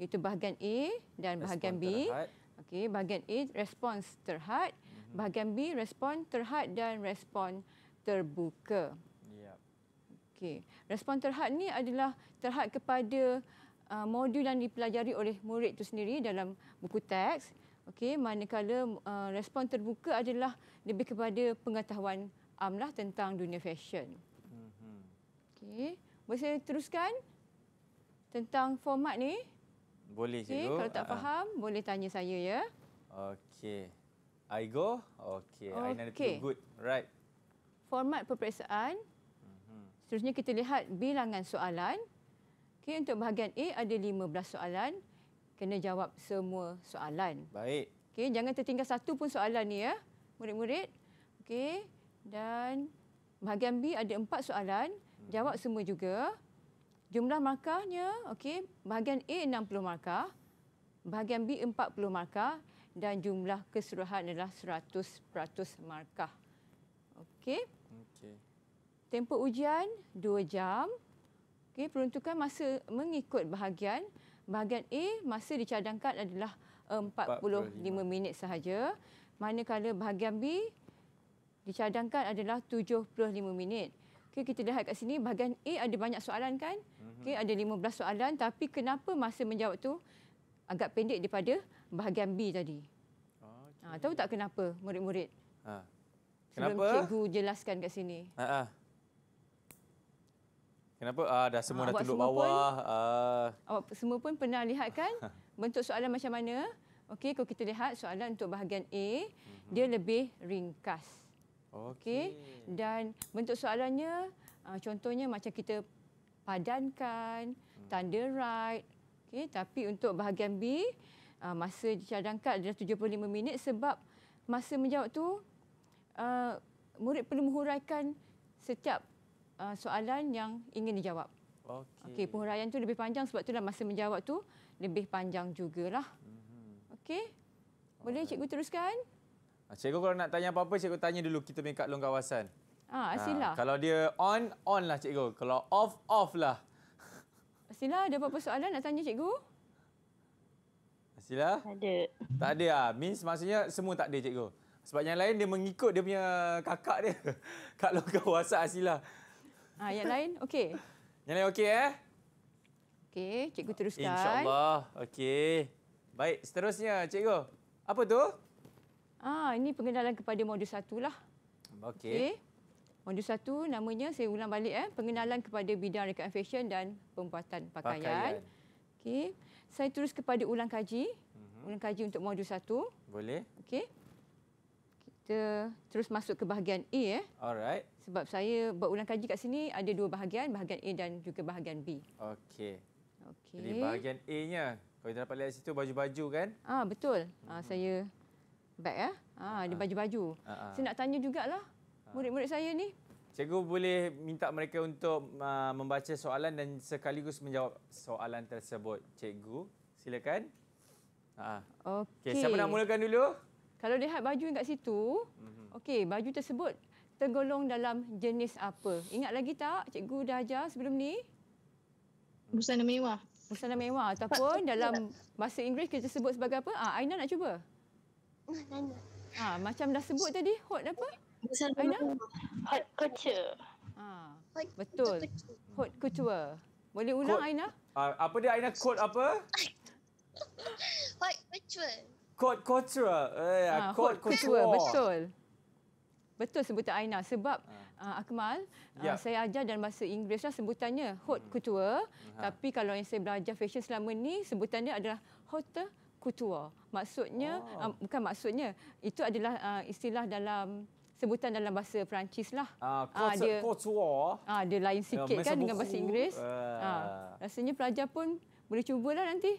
iaitu bahagian A dan bahagian Respond B. Okey, bahagian A respons terhad, hmm. bahagian B respon terhad dan respon terbuka. Okey. Respon terhad ni adalah terhad kepada uh, modul yang dipelajari oleh murid itu sendiri dalam buku teks. Okey, manakala uh, respon terbuka adalah lebih kepada pengetahuan amlah tentang dunia fashion. Mhm. Okey. Boleh saya teruskan tentang format ni? Boleh okay, cikgu. Kalau tak ah, ah. faham, uh boleh tanya saya ya. Okey. I go. Okey. Okay. I know good. Right. Format peperiksaan. Seterusnya kita lihat bilangan soalan. Okey untuk bahagian A ada 15 soalan. Kena jawab semua soalan. Baik. Okey jangan tertinggal satu pun soalan ni ya murid-murid. Okey dan bahagian B ada 4 soalan. Hmm. Jawab semua juga. Jumlah markahnya okey bahagian A 60 markah. Bahagian B 40 markah dan jumlah keseluruhan adalah 100% markah. Okey tempoh ujian 2 jam. Okey, peruntukan masa mengikut bahagian. Bahagian A masa dicadangkan adalah 45, eh, 45. minit sahaja. Manakala bahagian B dicadangkan adalah 75 minit. Okey, kita lihat kat sini bahagian A ada banyak soalan kan? Mhm. Okey, ada 15 soalan tapi kenapa masa menjawab tu agak pendek daripada bahagian B tadi? Okay. Ha, ah, tahu tak kenapa murid-murid? Ha. Kenapa? Sebelum cikgu jelaskan kat sini. Ha, ha. Kenapa? Ah, dah semua ah, dah tunduk bawah. Pun, ah. semua pun pernah lihat kan <laughs> bentuk soalan macam mana? Okey, kalau kita lihat soalan untuk bahagian A, mm -hmm. dia lebih ringkas. Okey. Okay. Dan bentuk soalannya, ah, contohnya macam kita padankan, mm. tanda right. Okay, tapi untuk bahagian B, ah, masa dicadangkan adalah 75 minit sebab masa menjawab tu uh, murid perlu menghuraikan setiap uh, soalan yang ingin dijawab. Okey. Okey, perhuraian tu lebih panjang sebab tu itulah masa menjawab tu lebih panjang jugalah. Mm-hmm. Okey. Boleh Alright. cikgu teruskan? Ah, cikgu kalau nak tanya apa-apa, cikgu tanya dulu kita punya kat kawasan. Ah, Asila. Ah, ha, ah, kalau dia on, on lah cikgu. Kalau off, off lah. Asila, <laughs> ada apa-apa soalan nak tanya cikgu? Asila? Ada. Tak ada ah. Means maksudnya semua tak ada cikgu. Sebab yang lain dia mengikut dia punya kakak dia. <laughs> Kak long kawasan Asila. Ah, yang lain okey. <laughs> Yang lain okey eh? Okey, cikgu teruskan. Insya-Allah. Okey. Baik, seterusnya cikgu. Apa tu? Ah, ini pengenalan kepada modul satulah. Okey. Okay. Modul satu namanya saya ulang balik eh, pengenalan kepada bidang rekaan fesyen dan pembuatan pakaian. pakaian. Okey. Saya terus kepada ulang kaji. Uh-huh. Ulang kaji untuk modul satu. Boleh. Okey. Kita terus masuk ke bahagian A eh. Alright. Sebab saya berulang kaji kat sini ada dua bahagian, bahagian A dan juga bahagian B. Okey. Okay. Jadi bahagian A-nya, kalau kita dapat lihat situ baju-baju kan? Ah betul. Ah hmm. saya beg ya. Ah, ah ada ah. baju-baju. Ah, ah. Saya nak tanya juga lah ah. murid-murid saya ni. Cikgu boleh minta mereka untuk uh, membaca soalan dan sekaligus menjawab soalan tersebut. Cikgu, silakan. Ah. ah. Okey. Okay, siapa nak mulakan dulu? Kalau lihat baju kat situ, mm-hmm. okey, baju tersebut tergolong dalam jenis apa? Ingat lagi tak cikgu dah ajar sebelum ni? Busana mewah. Busana mewah ataupun <laughs> dalam bahasa Inggeris kita sebut sebagai apa? Ah, Aina nak cuba? Ah, macam dah sebut tadi, hot apa? Busana Aina? Hot couture. Ah, betul. Hot couture. Boleh ulang Kod. Aina? Uh, apa dia Aina kot apa? <laughs> Hot couture. Kot couture. Eh, uh, ha, couture. Betul. Betul sebutan Aina sebab ha. uh, Akmal uh, ya. uh, saya ajar dalam bahasa Inggerislah sebutannya haute hmm. couture ha. tapi kalau yang saya belajar fashion selama ni sebutannya adalah haute couture. Maksudnya oh. uh, bukan maksudnya itu adalah uh, istilah dalam sebutan dalam bahasa Perancis lah. Ah, uh, uh, couture. Ah, uh, dia lain sikit uh, kan dengan bahasa Inggeris. uh. uh, rasanya pelajar pun boleh cubalah nanti.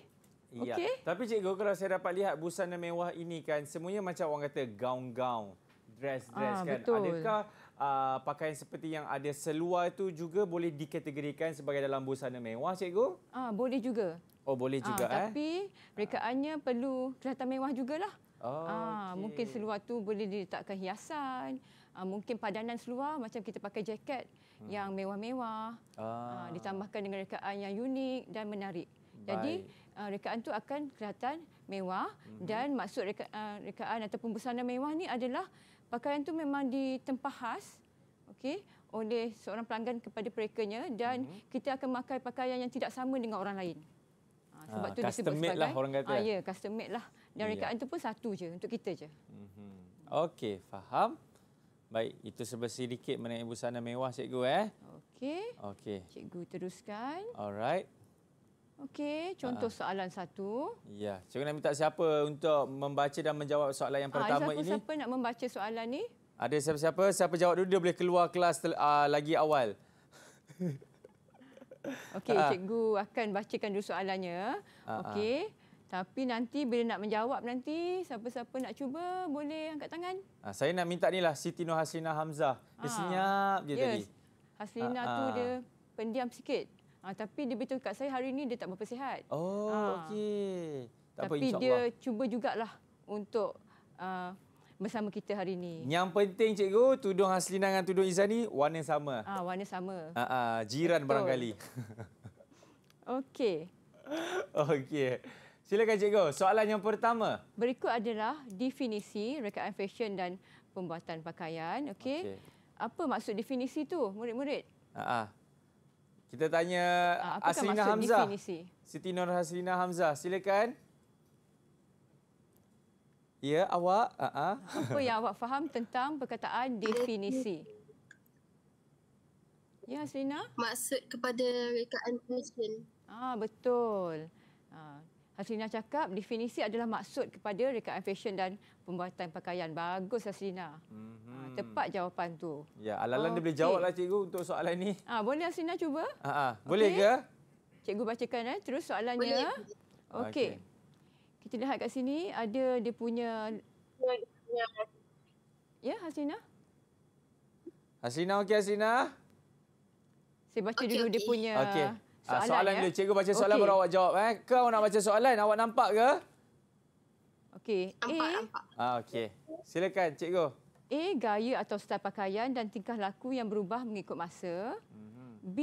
Ya. Okay. Tapi cikgu kalau saya dapat lihat busana mewah ini kan semuanya macam orang kata gaun-gaun dress dress ah, kan betul. adakah uh, pakaian seperti yang ada seluar itu juga boleh dikategorikan sebagai dalam busana mewah cikgu ah boleh juga oh boleh ah, juga ah, eh tapi rekaannya ah. perlu kelihatan mewah jugalah Oh, ah, okay. Mungkin seluar tu boleh diletakkan hiasan. Ah, mungkin padanan seluar macam kita pakai jaket hmm. yang mewah-mewah. Ah. Ah, ditambahkan dengan rekaan yang unik dan menarik. Baik. Jadi ah, rekaan tu akan kelihatan mewah. Mm-hmm. Dan maksud reka, ah, rekaan ataupun busana mewah ni adalah pakaian tu memang ditempah khas, okay? oleh seorang pelanggan kepada perekanya dan mm-hmm. kita akan memakai pakaian yang tidak sama dengan orang lain. Ha, sebab ha, tu disebut lah sebagai lah orang kata. Ha, ya, custom made lah. Dan rekaan yeah. tu pun satu je untuk kita je. Mm-hmm. Okey, faham. Baik, itu sedikit mengenai busana mewah cikgu eh. Okey. Okey. Cikgu teruskan. Alright. Okey, contoh Aa. Ah. soalan satu. Ya, cikgu nak minta siapa untuk membaca dan menjawab soalan yang ah, ya, pertama Aa, siapa, ini? Siapa nak membaca soalan ni? Ada siapa-siapa? Siapa jawab dulu dia boleh keluar kelas uh, lagi awal. <laughs> Okey, cikgu akan bacakan dulu soalannya. Okey. Tapi nanti bila nak menjawab nanti siapa-siapa nak cuba boleh angkat tangan. Aa, saya nak minta ni lah Siti Nur Hasrina Hamzah. Dia Aa. senyap je yes. tadi. Hasrina Aa. tu dia pendiam sikit. Ah, tapi dia beritahu kat saya hari ini dia tak berapa sihat. Oh, ah. okey. Tapi apa, dia cuba juga lah untuk uh, bersama kita hari ini. Yang penting cikgu, tudung Haslina dengan tudung Izani warna sama. Ah, warna sama. Ah, ah, jiran Betul. barangkali. <laughs> okey. <laughs> Okey. Silakan cikgu, soalan yang pertama. Berikut adalah definisi rekaan fesyen dan pembuatan pakaian. Okey. Okay. Apa maksud definisi tu, murid-murid? Ha -ha. Kita tanya uh, ah, Asrina Hamzah. Definisi? Siti Nur Hasrina Hamzah, silakan. Ya, awak. Uh ah, -huh. Ah. Apa yang awak faham tentang perkataan definisi? Ya, Hasrina? Maksud kepada rekaan Malaysia. Ah, betul. Hasrina cakap definisi adalah maksud kepada rekaan fashion dan pembuatan pakaian. Bagus Hasrina. Mm-hmm. Ah, tepat jawapan tu. Ya, alalan okay. dia boleh jawablah cikgu untuk soalan ini. Ah, ha, boleh Hasrina cuba? Ha, ha. boleh okay. ke? Cikgu bacakan eh terus soalannya. Okey. Okay. Kita lihat kat sini ada dia punya Ya, Hasrina. Hasrina okey Hasrina. Saya baca okay, dulu okay. dia punya. Okey. Ah, soalan, soalan ya? dulu. Cikgu baca soalan okay. baru awak jawab. Eh? Kau nak baca soalan, awak nampak ke? Okey. Nampak, A. nampak. Ah, Okey. Silakan, cikgu. A, gaya atau style pakaian dan tingkah laku yang berubah mengikut masa. Mhm. B,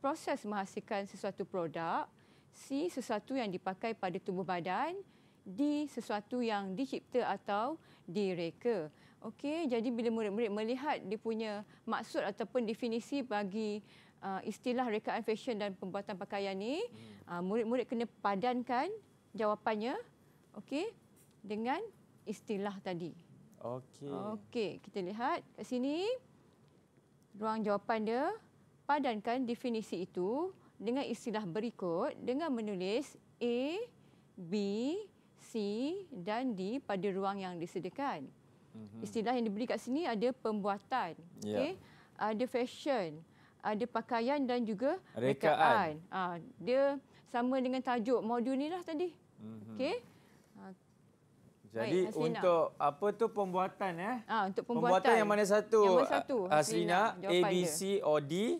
proses menghasilkan sesuatu produk. C, sesuatu yang dipakai pada tubuh badan. D, sesuatu yang dicipta atau direka. Okey, jadi bila murid-murid melihat dia punya maksud ataupun definisi bagi uh, istilah rekaan fesyen dan pembuatan pakaian ni hmm. uh, murid-murid kena padankan jawapannya okey dengan istilah tadi okey okey kita lihat kat sini ruang jawapan dia padankan definisi itu dengan istilah berikut dengan menulis A B C dan D pada ruang yang disediakan. Mm-hmm. Istilah yang diberi kat sini ada pembuatan, yeah. okey? Ya. Ada fashion, ada ah, pakaian dan juga rekaan. Ha, dia sama dengan tajuk modul ni lah tadi. Mm-hmm. Okey. Ah, Jadi Baik, untuk apa tu pembuatan ya? Ha, untuk pembuatan. pembuatan yang mana satu? Yang mana satu? Hasrina, A, B, C, O, D?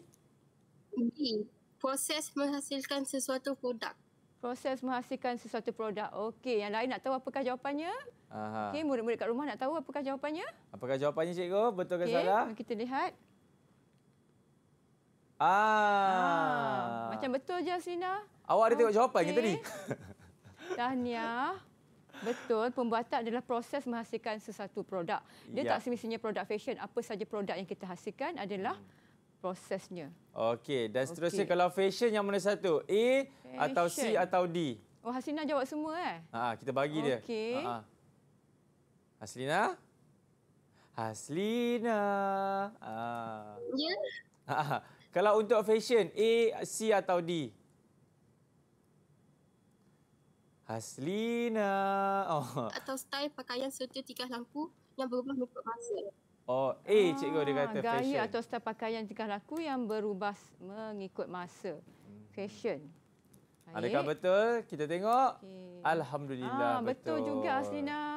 D. Proses menghasilkan sesuatu produk. Proses menghasilkan sesuatu produk. Okey, yang lain nak tahu apakah jawapannya? Okey, murid-murid kat rumah nak tahu apakah jawapannya? Apakah jawapannya cikgu? Betul ke okay, salah? Okey, kita lihat. Ah. ah. Macam betul je Asrina. Awak ada tengok jawapan okay. ni? <laughs> Tahniah. Betul, pembuatan adalah proses menghasilkan sesuatu produk. Dia ya. tak semestinya produk fashion, apa saja produk yang kita hasilkan adalah hmm. prosesnya. Okey, dan seterusnya okay. kalau fashion yang mana satu? A fashion. atau C atau D? Oh, Hasina jawab semua eh? Ha, kita bagi okay. dia. Okey. Ha. ha. Haslina? Haslina. Ah. Ya. Yeah. Ha, ha. Kalau untuk fashion, A, C atau D? Haslina. <laughs> Oh. Atau style pakaian serta tingkah laku yang berubah mengikut masa. Oh, A, ah, cikgu dia kata gaya fashion. Gaya atau style pakaian tingkah laku yang berubah mengikut masa. Hmm. Fashion. Adakah Baik. betul? Kita tengok. Okay. Alhamdulillah. Ah, betul. betul juga Haslina.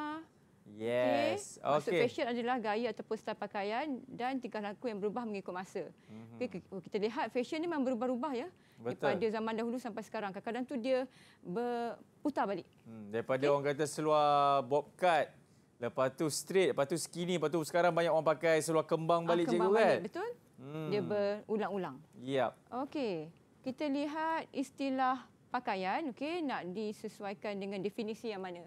Yes. Okay. Maksud okay. fashion adalah gaya ataupun style pakaian dan tingkah laku yang berubah mengikut masa. Mm-hmm. Okay. Kita lihat fashion ni memang berubah-ubah ya. Betul. Daripada zaman dahulu sampai sekarang. Kadang-kadang tu dia berputar balik. Hmm. Daripada okay. orang kata seluar bob cut, lepas tu straight, lepas tu skinny, lepas tu sekarang banyak orang pakai seluar kembang ah, balik ah, kembang cikgu balik. kan? Betul. Hmm. Dia berulang-ulang. Yep. Okey. Kita lihat istilah pakaian okey nak disesuaikan dengan definisi yang mana?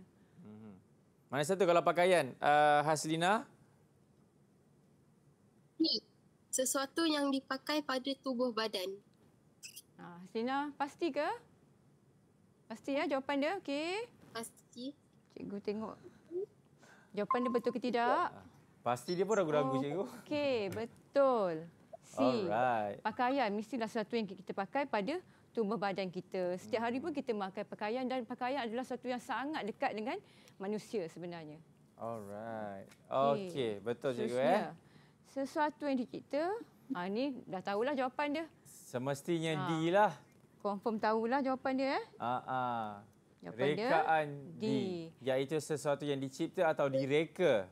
Mana satu kalau pakaian uh, Haslina? Ni, sesuatu yang dipakai pada tubuh badan. Ha, Haslina, pasti ke? Pasti ya jawapan dia, okey? Pasti. Cikgu tengok. Jawapan dia betul ke tidak? Ah, pasti dia pun ragu-ragu, cikgu. Okey, betul. C, Alright. pakaian mestilah sesuatu yang kita pakai pada tubuh badan kita. Setiap hari pun kita memakai pakaian dan pakaian adalah satu yang sangat dekat dengan manusia sebenarnya. Alright. Okey, okay. betul Susnya, juga eh. Sesuatu yang kita ah ha, ni dah tahulah jawapan dia. Semestinya ha. D lah. Confirm tahulah jawapan dia eh. Ha ah. Rekaan D. D iaitu sesuatu yang dicipta atau direka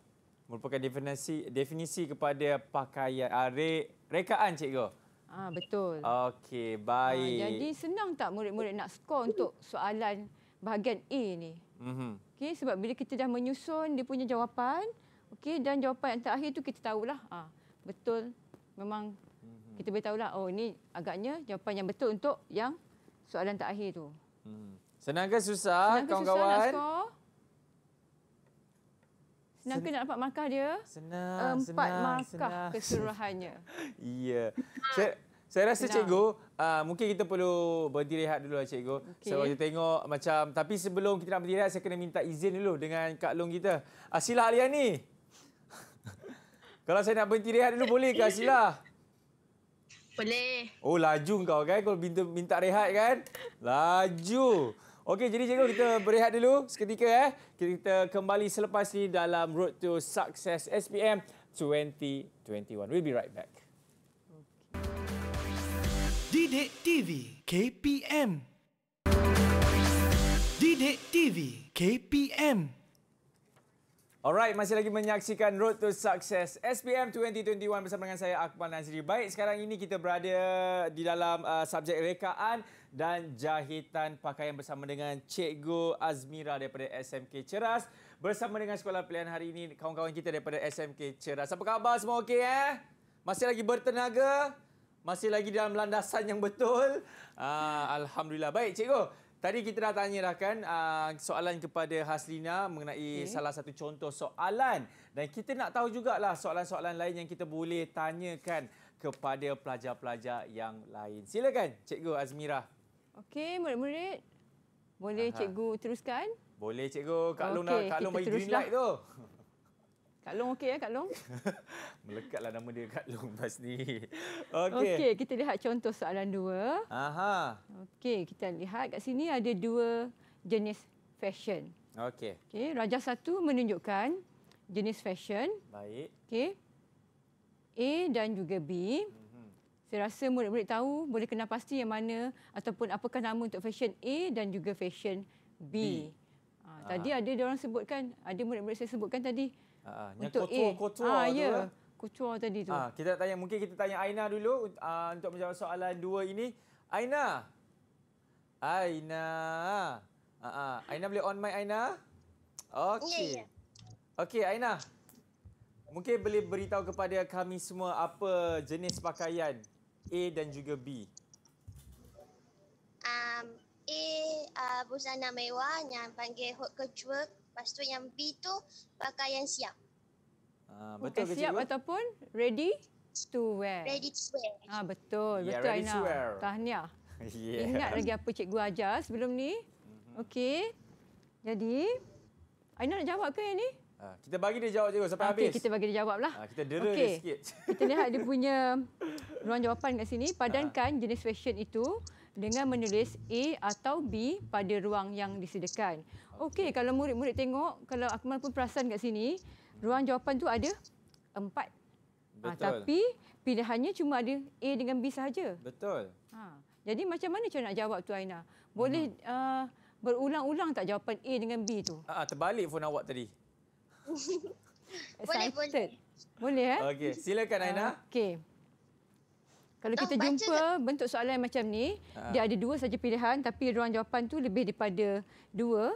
merupakan definisi definisi kepada pakaian ah, re, rekaan cikgu. Ah betul. Okey, ah, baik. Ah, jadi senang tak murid-murid nak skor untuk soalan bahagian A ni? Mhm. Okey, sebab bila kita dah menyusun dia punya jawapan, okey dan jawapan yang terakhir tu kita tahulah. Ah betul. Memang mhm. kita boleh tahulah oh ini agaknya jawapan yang betul untuk yang soalan terakhir tu. Hmm. Senang ke susah Senang ke kawan-kawan? Susah nak skor? Nak ke nak dapat markah dia? Senang, Empat senang. Empat markah senang. <laughs> keseluruhannya. ya. Saya, saya rasa senang. cikgu, uh, mungkin kita perlu berhenti rehat dulu lah cikgu. Okay. Sebab kita tengok macam, tapi sebelum kita nak berhenti rehat, saya kena minta izin dulu dengan Kak Long kita. Asilah ah, Aliani. <laughs> Kalau saya nak berhenti rehat dulu, boleh ke Asilah? Boleh. Oh, laju kau kan? Kalau minta, minta rehat kan? Laju. Okey, jadi cikgu kita berehat dulu seketika eh. Kita kembali selepas ini dalam Road to Success SPM 2021. We'll be right back. Didik TV KPM Didik TV KPM Alright, masih lagi menyaksikan Road to Success SPM 2021 bersama dengan saya, Akmal Nasri. Baik, sekarang ini kita berada di dalam uh, subjek rekaan dan jahitan pakaian bersama dengan Cikgu Azmira daripada SMK Ceras bersama dengan sekolah pilihan hari ini kawan-kawan kita daripada SMK Ceras. Apa khabar semua okey eh? Masih lagi bertenaga? Masih lagi dalam landasan yang betul? Ah, Alhamdulillah. Baik Cikgu, Tadi kita dah tanya dah kan ah, soalan kepada Haslina mengenai okay. salah satu contoh soalan. Dan kita nak tahu jugalah soalan-soalan lain yang kita boleh tanyakan kepada pelajar-pelajar yang lain. Silakan Cikgu Azmirah. Okey, murid-murid. Boleh Aha. cikgu teruskan? Boleh cikgu. Kak Long okay, nak Kak Long bagi green light tu. <laughs> Kak Long okey ya Kak Long? <laughs> Melekatlah nama dia Kak Long pas ni. Okey. Okey, kita lihat contoh soalan dua. Aha. Okey, kita lihat kat sini ada dua jenis fashion. Okey. Okey, raja satu menunjukkan jenis fashion. Baik. Okey. A dan juga B. Hmm saya rasa murid-murid tahu boleh kenal pasti yang mana ataupun apakah nama untuk fashion A dan juga fashion B. B. Ha, tadi ha. ada orang sebutkan, ada murid-murid saya sebutkan tadi. Ha, yang untuk kotor-kotor ha, tu. Ya, eh. kotor tadi tu. Ha, kita tanya, mungkin kita tanya Aina dulu uh, untuk menjawab soalan dua ini. Aina. Aina. Uh, uh. Aina boleh on mic Aina? Okey. Yeah, yeah. Okey Aina. Mungkin boleh beritahu kepada kami semua apa jenis pakaian A dan juga B? Um, A uh, busana mewah yang panggil hot couture. Lepas tu yang B tu pakaian siap. Uh, betul okay, siap cikgu? ataupun ready to wear. Ready to wear. Ah, betul, yeah, betul Aina. Tahniah. <laughs> yeah. Ingat lagi apa cikgu ajar sebelum ni? Mm-hmm. Okey. Jadi, Aina nak jawab ke yang ni? Ah, kita bagi dia jawab juga sampai ah, okay, habis. kita bagi dia jawablah. Ha, kita dera okay. dia sikit. <laughs> Kita lihat dia punya ruang jawapan kat sini. Padankan ha. jenis fesyen itu dengan menulis A atau B pada ruang yang disediakan. Okey, okay, kalau murid-murid tengok, kalau Akmal pun perasan kat sini, ruang jawapan tu ada empat. Betul. Ha, tapi pilihannya cuma ada A dengan B sahaja. Betul. Ha. Jadi macam mana cara nak jawab tu Aina? Boleh uh-huh. Hmm. uh, uh berulang ulang tak jawapan A dengan B tu? Ah, terbalik phone awak tadi. <laughs> boleh, boleh. Boleh, eh? Okey, silakan Aina. Uh, Okey. Kalau kita oh, jumpa ke? bentuk soalan macam ni, ha. dia ada dua saja pilihan tapi ruang jawapan tu lebih daripada dua.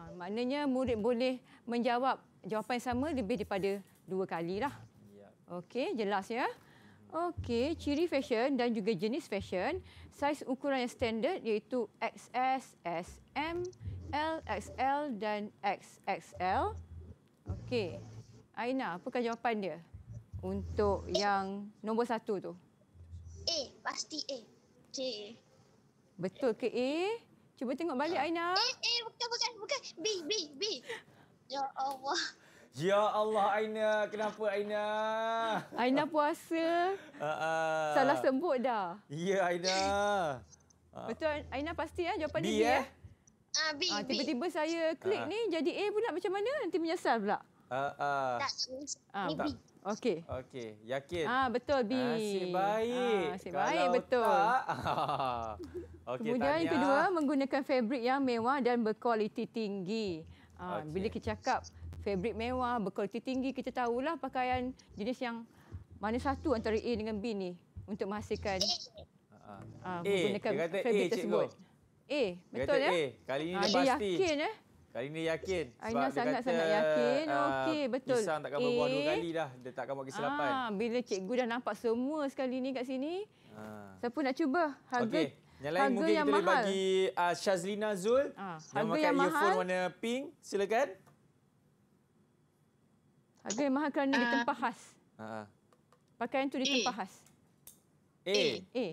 Ha, maknanya murid boleh menjawab jawapan yang sama lebih daripada dua kali. lah. Ya. Okey, jelas ya. Okey, ciri fesyen dan juga jenis fesyen, saiz ukuran yang standard iaitu XS, S, M, L, XL dan XXL. Okey. Aina, apakah jawapan dia untuk A. yang nombor satu tu? A. Pasti A. Okey. Betul ke A? Cuba tengok balik Aina. A, A. Bukan, bukan. bukan. B, B, B. Ya Allah. Ya Allah Aina, kenapa Aina? Aina puasa. Uh, uh. Salah sebut dah. Ya Aina. Uh. Betul Aina pasti ya jawapan B, dia. eh? eh? Ah, ah tiba-tiba saya klik ah. ni jadi eh, A pula macam mana? Nanti menyesal pula. Ah, ah. Tak, ah, tak. Okey. Okey, yakin. Ah, betul B. Nasib ah, baik. Ah, nasib baik betul. <laughs> Kemudian yang kedua, menggunakan fabric yang mewah dan berkualiti tinggi. Bila kita cakap fabric mewah, berkualiti tinggi, kita tahulah pakaian jenis yang mana satu antara A dengan B ni untuk menghasilkan A. Ah, A. menggunakan fabric A, tersebut. Cikgu. A. Betul ya? A. Kali ini ah, dia pasti. yakin eh. Kali ini yakin. Ah, Aina sebab sangat, dia kata sangat yakin. Ah, Okey, betul. Pisang takkan berbuah dua kali dah. Dia takkan buat kesilapan. Ah, bila cikgu dah nampak semua sekali ni kat sini. Ah. Siapa nak cuba? Harga, okay. yang lain harga mungkin yang kita mahal. boleh bagi uh, Shazlina Zul. Ah. Yang makan yang earphone mahal. warna pink. Silakan. Harga yang mahal kerana uh. di khas. Ah. Pakaian tu ditempah khas. A. A. A.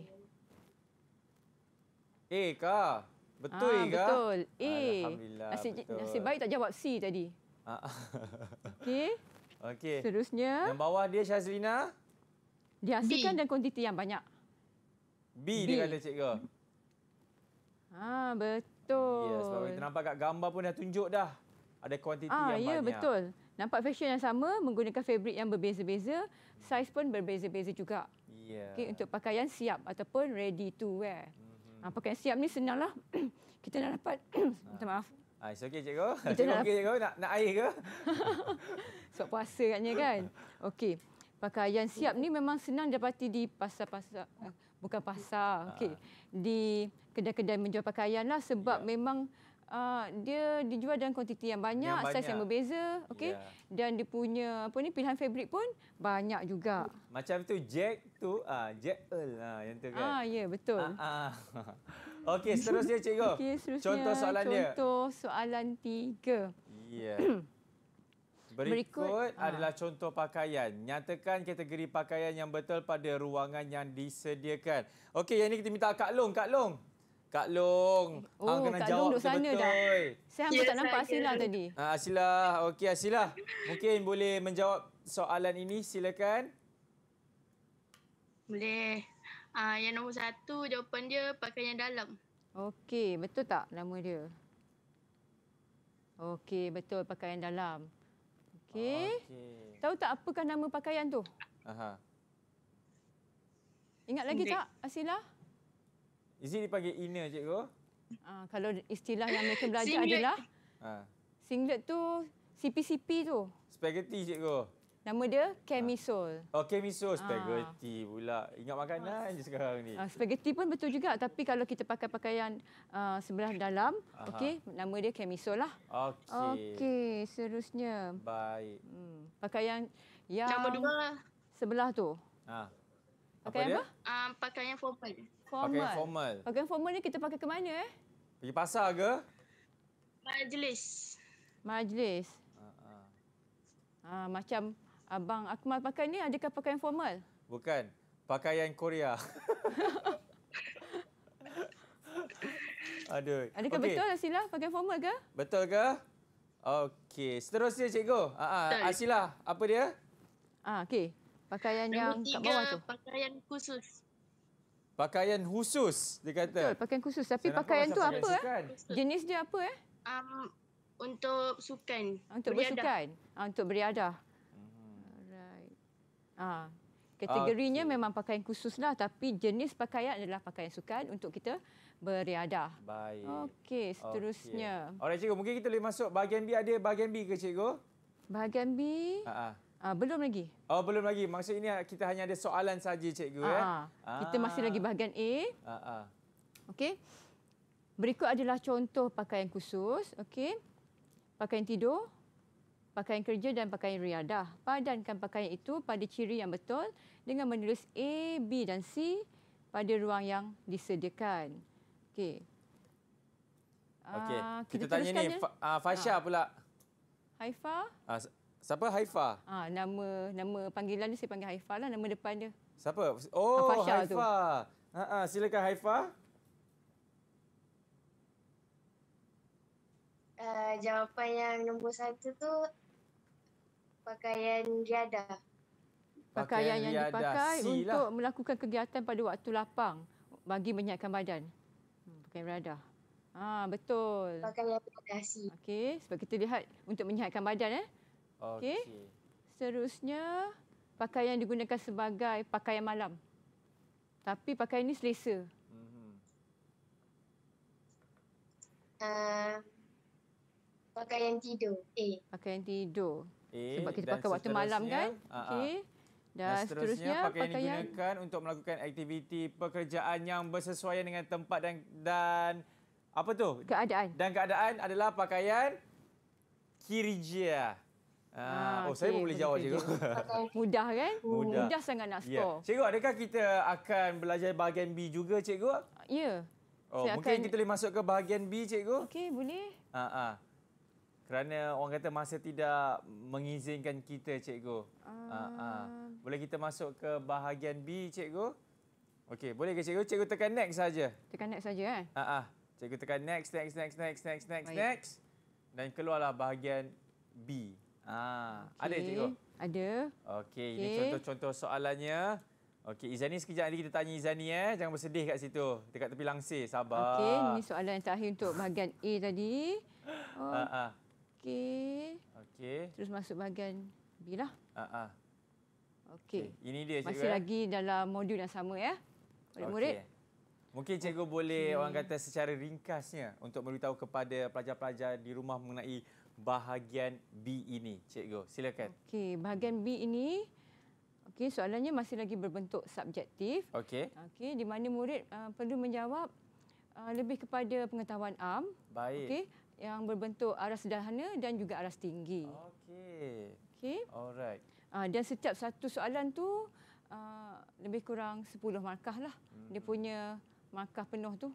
A ka? Betul ah, ke? Betul. A. Alhamdulillah. Asyik, betul. Nasib baik tak jawab C tadi. Ah. <laughs> Okey. Okey. Seterusnya. Yang bawah dia Syazlina. Dihasilkan dan kuantiti yang banyak. B, B. dia kata cikgu. Ha, betul. Ya, sebab kita nampak kat gambar pun dah tunjuk dah. Ada kuantiti ah, yang ya, banyak. Ya, betul. Nampak fashion yang sama menggunakan fabric yang berbeza-beza. Saiz pun berbeza-beza juga. Ya. Yeah. Okay, untuk pakaian siap ataupun ready to wear. Ha, ah, pakaian siap ni senanglah. <clears throat> kita nak dapat... <clears throat> Minta maaf. Ha, it's okay, cikgu. Kita <laughs> nak... okay, cikgu. Nak, nak air ke? Sebab <laughs> puasa katnya kan. Okey. Pakaian siap ni memang senang dapati di pasar-pasar. Eh, bukan pasar. Ah. Okey. Di kedai-kedai menjual pakaian lah. Sebab ya. memang uh, dia dijual dalam kuantiti yang banyak, yang banyak. saiz yang berbeza okey yeah. dan dia punya apa ni pilihan fabrik pun banyak juga macam tu jack tu ah uh, jack earl uh, yang tu kan ah ya yeah, betul ha uh, uh. okey seterusnya cikgu okay, seterusnya, contoh soalan dia contoh soalan tiga. ya yeah. <clears throat> Berikut, Berikut ah. adalah contoh pakaian. Nyatakan kategori pakaian yang betul pada ruangan yang disediakan. Okey, yang ini kita minta Kak Long. Kak Long. Kak Long. Oh, Hang ah, kena Kak jawab betul. Saya hampir yes, ya, tak nampak Asila tadi. Ah, Asila, okey Asila. Mungkin boleh menjawab soalan ini, silakan. Boleh. Ah, uh, yang nombor satu jawapan dia pakaian yang dalam. Okey, betul tak nama dia? Okey, betul pakaian dalam. Okey. Okay. Tahu tak apakah nama pakaian tu? Aha. Ingat lagi Sendek. tak Asila? Izzy dipanggil inner cikgu. Uh, ah, kalau istilah yang mereka belajar singlet. adalah. Ha. Singlet tu CPCP tu. Spaghetti cikgu. Nama dia ha. Camisole. Oh, Camisole. Ah. Spaghetti ha. pula. Ingat makanan ha. je sekarang ni. Ha, spaghetti pun betul juga. Tapi kalau kita pakai pakaian uh, sebelah dalam, okey? nama dia Camisole lah. Okey. Okey, seterusnya. Baik. Hmm. Pakaian yang... Yang berdua. Sebelah tu. Ha. Pakaian apa? apa? Um, pakaian formal formal. Pakaian formal. Pakai formal ni kita pakai ke mana eh? Pergi pasar ke? Majlis. Majlis. Ha, ha. Ha, macam abang Akmal pakai ni adakah pakaian formal? Bukan. Pakaian Korea. <laughs> Aduh. Adakah okay. betul Asila pakai formal ke? Betul ke? Okey. Seterusnya cikgu. Ha, ha. Asila, apa dia? Ah, ha, okey. Pakaian Nombor yang tiga, kat bawah tu. Pakaian khusus pakaian khusus dia kata. Betul, pakaian khusus. Tapi saya pakaian tu apa eh? Jenis dia apa eh? Um, untuk sukan. Ah, untuk beriadah. bersukan. Ah, untuk beriadah. Alright. Ha. Kategorinya okay. memang pakaian khusus lah tapi jenis pakaian adalah pakaian sukan untuk kita beriadah. Baik. Okey, seterusnya. Okay. Alright cikgu, mungkin kita boleh masuk bahagian B ada bahagian B ke cikgu? Bahagian B? Ha -ha. Uh, belum lagi. Oh, belum lagi. Maksud ini kita hanya ada soalan saja, cikgu. Uh, ya? Kita masih lagi bahagian A. Uh, uh. Okey. Berikut adalah contoh pakaian khusus. Okey. Pakaian tidur, pakaian kerja dan pakaian riadah. Padankan pakaian itu pada ciri yang betul dengan menulis A, B dan C pada ruang yang disediakan. Okey. Okey. Uh, kita, kita tanya ni, ya? Fasha uh. pula. Haifa. Uh, Siapa Haifa? Ah ha, nama nama panggilan ni saya panggil Haifa lah nama depan dia. Siapa? Ah, oh Fasha Haifa. Ha ah ha, silakan Haifa. Uh, jawapan yang nombor satu tu pakaian riada. Pakaian, pakaian yang dipakai si lah. untuk lah. melakukan kegiatan pada waktu lapang bagi menyihatkan badan. Hmm, pakaian riada. Ah ha, betul. Pakaian riada si. Okey sebab kita lihat untuk menyihatkan badan eh. Okey. Okay. Seterusnya, pakaian yang digunakan sebagai pakaian malam. Tapi pakaian ini selesa. Uh, mhm. ah, pakaian tidur. A. Pakaian tidur. A. Sebab kita Dan pakai waktu malam kan? Uh-uh. Okey. Dan, Dan seterusnya, seterusnya pakaian, pakaian digunakan untuk melakukan aktiviti pekerjaan yang bersesuaian dengan tempat dan dan apa tu? Keadaan. Dan keadaan adalah pakaian kirijia. Ah, ah, oh okay. saya pun boleh jawab cikgu. <laughs> Mudah kan? Mudah, Mudah sangat nak ya. skor. Yeah. Cikgu, adakah kita akan belajar bahagian B juga cikgu? Ya. Yeah. Oh, mungkin akan... kita boleh masuk ke bahagian B cikgu? Okey, boleh. Ha ah, ah. Kerana orang kata masa tidak mengizinkan kita cikgu. Uh... Ah, ah. Boleh kita masuk ke bahagian B cikgu? Okey, boleh ke cikgu? Cikgu tekan next saja. Tekan next saja kan? Ha ah, ah. Cikgu tekan next, next, next, next, next, next, next. Dan keluarlah bahagian B. Ah, okay. ada cikgu? Ada. Okey, okay. ini contoh-contoh soalannya. Okey, Izani sekejap nanti kita tanya Izani eh. Jangan bersedih kat situ. Dekat tepi langsir, sabar. Okey, ini soalan yang terakhir untuk bahagian A tadi. Oh. Ah, ah. Okey. Okey. Terus masuk bahagian B lah. Ah, ah. Okey. Okay. Ini dia cikgu. Masih eh. lagi dalam modul yang sama ya. Murid-murid. Mungkin cikgu boleh okay. orang kata secara ringkasnya untuk memberitahu kepada pelajar-pelajar di rumah mengenai bahagian B ini, cikgu. Silakan. Okey, bahagian B ini okey, soalannya masih lagi berbentuk subjektif. Okey. Okey, di mana murid uh, perlu menjawab uh, lebih kepada pengetahuan am. Baik. Okey, yang berbentuk aras sederhana dan juga aras tinggi. Okey. Okey. Alright. Uh, dan setiap satu soalan tu uh, lebih kurang 10 markah lah. Hmm. Dia punya markah penuh tu.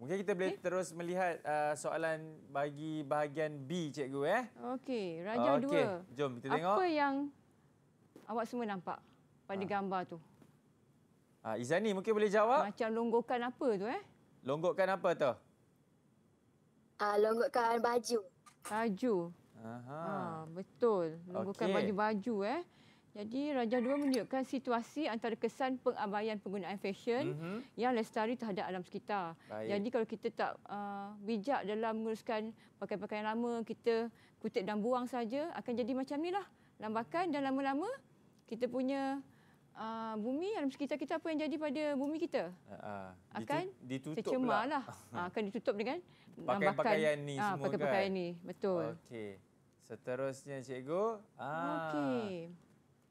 Mungkin kita boleh okay. terus melihat uh, soalan bagi bahagian B, cikgu. Eh? Okey, Raja 2. Okay. Jom kita tengok. Apa yang awak semua nampak pada ha. gambar tu? Ha, Izani, mungkin boleh jawab? Macam longgokan apa tu eh? Longgokan apa tu? Uh, longgokan baju. Baju. Aha. Ha, betul. Longgokan baju-baju okay. eh. Jadi Raja Dua menunjukkan situasi antara kesan pengabaian penggunaan fesyen uh-huh. Mhm. yang lestari terhadap alam sekitar. Baik. Jadi kalau kita tak uh, bijak dalam menguruskan pakaian-pakaian lama, kita kutip dan buang saja akan jadi macam inilah. Lambakan dan lama-lama kita punya Uh, bumi alam sekitar kita apa yang jadi pada bumi kita uh, uh, akan ditutup tercemar lah uh, <laughs> akan ditutup dengan pakaian pakaian ni uh, semua pakaian pakaian ni betul okey seterusnya cikgu uh. okey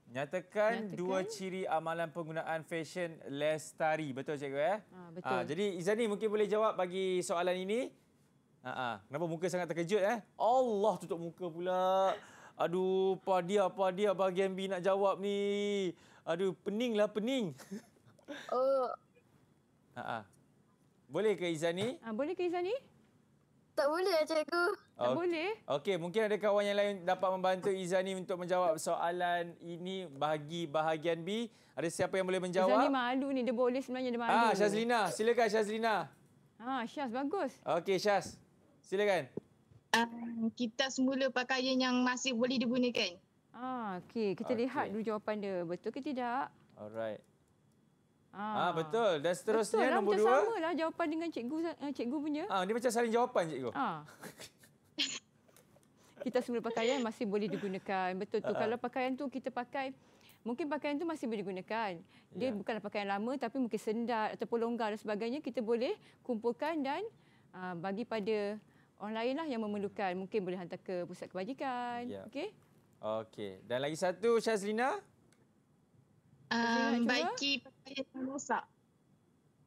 Nyatakan, Nyatakan dua ciri amalan penggunaan fashion lestari. Betul cikgu ya? Ha, betul. Ha, jadi Izani mungkin boleh jawab bagi soalan ini. Ha, ha. Kenapa muka sangat terkejut eh? Allah tutup muka pula. Aduh, padia padia bagi MB nak jawab ni. Aduh, peninglah pening. Uh. Ha, ha. Boleh ke Izani? Ha, boleh ke Izani? Tak boleh cikgu. Tak okay. boleh. Okey, mungkin ada kawan yang lain dapat membantu Izani untuk menjawab soalan ini bagi bahagian B. Ada siapa yang boleh menjawab? Izani malu ni. Dia boleh sebenarnya. Dia malu. Ah, Syazlina. Silakan Syazlina. Ah, Syaz bagus. Okey, Syaz. Silakan. Ah, kita semula pakaian yang masih boleh digunakan. Ah, okey. Kita okay. lihat dulu jawapan dia. Betul ke tidak? Alright. Ah. ah betul. Dan seterusnya betul lah, nombor macam Betul. Sama lah jawapan dengan cikgu eh, cikgu punya. Ah, dia macam saling jawapan cikgu. Ah. <laughs> kita semua pakaian masih boleh digunakan. Betul tu. Uh-huh. Kalau pakaian tu kita pakai Mungkin pakaian tu masih boleh digunakan. Dia yeah. bukanlah pakaian lama tapi mungkin sendal atau longgar dan sebagainya kita boleh kumpulkan dan uh, bagi pada orang lain lah yang memerlukan. Mungkin boleh hantar ke pusat kebajikan. Yeah. Okey. Okey. Dan lagi satu Syazlina. Um, membaiki pakaian yang rosak.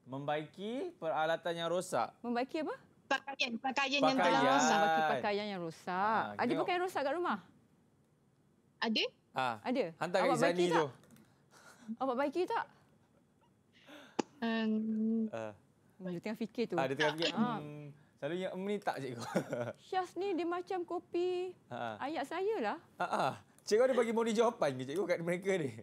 Membaiki peralatan yang rosak. Membaiki apa? pakaian pakaian yang telah rosak bagi pakaian yang rosak ha, ada pakaian rosak kat rumah ada ha. ada hantar ke Izani tu awak baiki tak um uh. dia tengah fikir tu ha, dia tengah fikir ha. Selalunya em ni tak cikgu. <laughs> Syas ni dia macam kopi ha. ayat saya lah. Ha, Cikgu ada bagi mori jawapan ke cikgu kat mereka ni?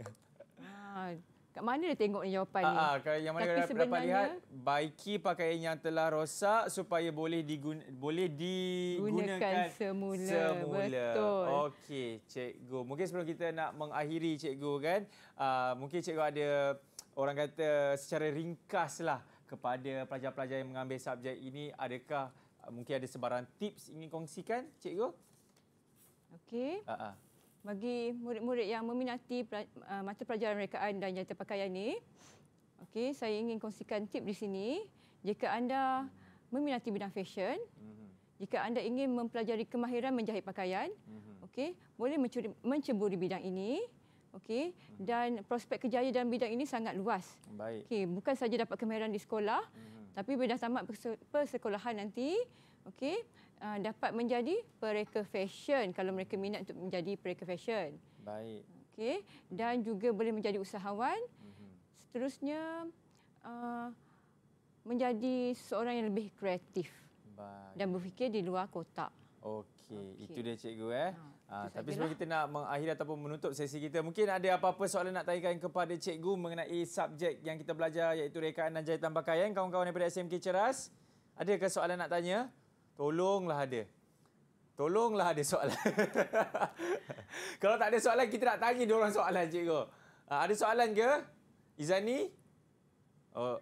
Ha. Kat mana dia tengok ni jawapan ni? Ah, ah, kalau yang mana Tapi dapat sebenarnya... lihat, baiki pakaian yang telah rosak supaya boleh digun boleh digunakan semula. semula. Betul. Okey, cikgu. Mungkin sebelum kita nak mengakhiri cikgu kan, uh, mungkin cikgu ada orang kata secara ringkaslah kepada pelajar-pelajar yang mengambil subjek ini, adakah uh, mungkin ada sebarang tips ingin kongsikan, cikgu? Okey. Uh -uh bagi murid-murid yang meminati uh, mata pelajaran rekaan dan jantan pakaian ini. Okey, saya ingin kongsikan tip di sini. Jika anda meminati bidang fashion, mhm. jika anda ingin mempelajari kemahiran menjahit pakaian, mhm. okey, boleh mencuri, menceburi bidang ini. Okey, mhm. dan prospek kejayaan dalam bidang ini sangat luas. Baik. Okey, bukan saja dapat kemahiran di sekolah, tapi bila tamat persekolahan nanti, okey, uh, dapat menjadi pereka fashion kalau mereka minat untuk menjadi pereka fashion. Baik. Okay. dan juga boleh menjadi usahawan. Mm-hmm. Seterusnya uh, menjadi seorang yang lebih kreatif. Baik. Dan berfikir di luar kotak. Okey, okay. itu dia cikgu eh. Ha, ha, tapi sebelum kita nak mengakhiri ataupun menutup sesi kita, mungkin ada apa-apa soalan nak tanyakan kepada cikgu mengenai subjek yang kita belajar iaitu rekaan dan jahitan pakaian kawan-kawan daripada SMK Ceras? Adakah soalan nak tanya? Tolonglah ada. Tolonglah ada soalan. <laughs> Kalau tak ada soalan, kita nak tanya dia orang soalan, cikgu. Uh, ada soalan ke? Izani? Oh.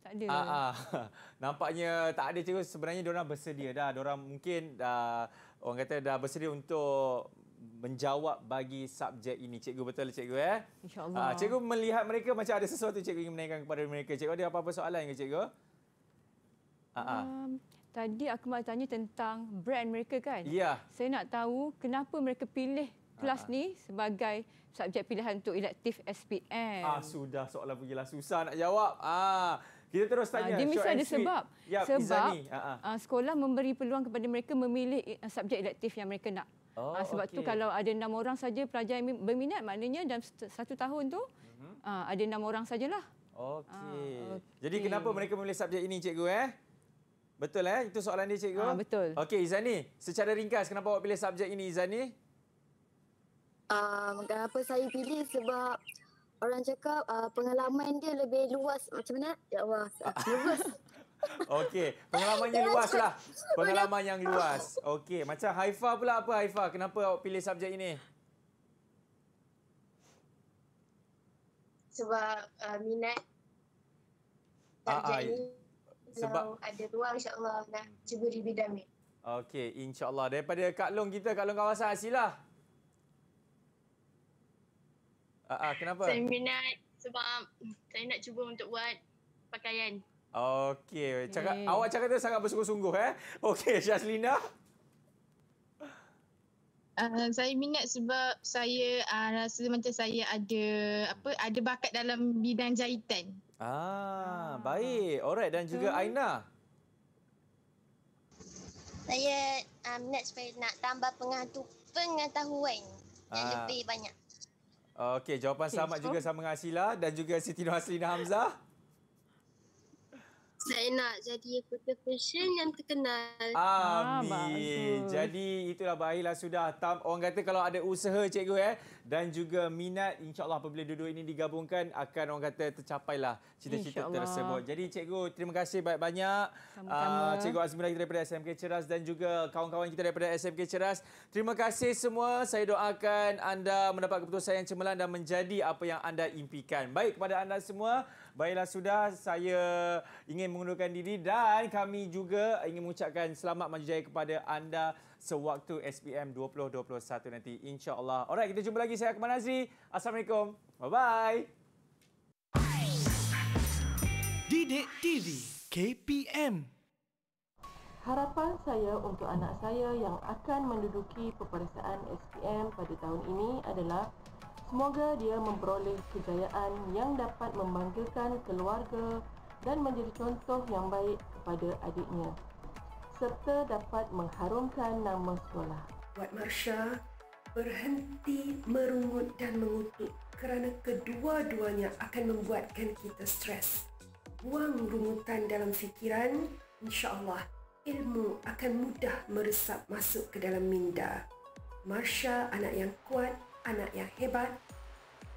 Tak ada. Uh, uh. <laughs> Nampaknya tak ada, cikgu. Sebenarnya dia orang bersedia dah. Dia orang mungkin dah, orang kata dah bersedia untuk menjawab bagi subjek ini. Cikgu betul ke cikgu? Eh? InsyaAllah. Uh, cikgu melihat mereka macam ada sesuatu cikgu ingin menaikkan kepada mereka. Cikgu ada apa-apa soalan ke cikgu? Uh, uh. Um. Tadi aku Akmal tanya tentang brand mereka kan? Ya. Saya nak tahu kenapa mereka pilih kelas ah. ni sebagai subjek pilihan untuk elektif SPM. Ah sudah soalan pun jelas susah nak jawab. Ah kita terus ah, tanya. Dia mesti ada sebab. Yep, ya, sebab uh, sekolah memberi peluang kepada mereka memilih eh, subjek elektif yang mereka nak. Oh, uh, sebab okay. tu kalau ada enam orang saja pelajar yang berminat maknanya dalam satu tahun tu uh-huh. uh, ada enam orang sajalah. Okey. Uh, okay. Jadi kenapa mereka memilih subjek ini cikgu eh? Betul eh? Itu soalan dia cikgu. Ha, betul. Okey Izani, secara ringkas kenapa awak pilih subjek ini Izani? Um, ah, kenapa saya pilih sebab orang cakap uh, pengalaman dia lebih luas macam mana? Ya Allah, <laughs> luas. Okey, pengalaman yang <laughs> ya, luas lah. Pengalaman yang luas. Okey, macam Haifa pula apa Haifa? Kenapa awak pilih subjek ini? Sebab uh, minat ah, ah, sebab ada ruang Allah nak cuba di bidang ni. Okey, Allah Daripada Kak Long kita, Kak Long kawasan Asila. Uh, uh, ah, ah, kenapa? Saya minat sebab saya nak cuba untuk buat pakaian. Okey, cakap hmm. awak cakap tu sangat bersungguh-sungguh eh. Okey, Syazlina. Uh, saya minat sebab saya uh, rasa macam saya ada apa ada bakat dalam bidang jahitan. Ah, ah. baik. Alright dan juga hmm. Aina. Saya um, next saya nak tambah pengatu, pengetahuan yang ah. lebih banyak. Okey, jawapan okay, sama juga sama dengan Asila dan juga Siti Nur Aslina Hamzah saya nak jadi kota fashion yang terkenal. Amin. Ah, jadi itulah baiklah sudah. Tam, orang kata kalau ada usaha cikgu eh dan juga minat insyaAllah apabila dua-dua ini digabungkan akan orang kata tercapailah cita-cita tersebut. Jadi cikgu terima kasih banyak-banyak. Uh, cikgu Azmi lagi daripada SMK Ceras dan juga kawan-kawan kita daripada SMK Ceras. Terima kasih semua. Saya doakan anda mendapat keputusan yang cemerlang dan menjadi apa yang anda impikan. Baik kepada anda semua. Baiklah sudah saya ingin mengundurkan diri dan kami juga ingin mengucapkan selamat maju jaya kepada anda sewaktu SPM 2021 nanti insya-Allah. Alright kita jumpa lagi saya Akmal Azri. Assalamualaikum. Bye bye. Didik TV KPM Harapan saya untuk anak saya yang akan menduduki peperiksaan SPM pada tahun ini adalah Semoga dia memperoleh kejayaan yang dapat membanggakan keluarga dan menjadi contoh yang baik kepada adiknya serta dapat mengharumkan nama sekolah. Wat Marsha berhenti merungut dan mengutuk kerana kedua-duanya akan membuatkan kita stres. Buang rungutan dalam fikiran, insya-Allah ilmu akan mudah meresap masuk ke dalam minda. Marsha anak yang kuat anak yang hebat,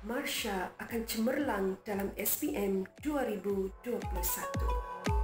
Marsha akan cemerlang dalam SPM 2021.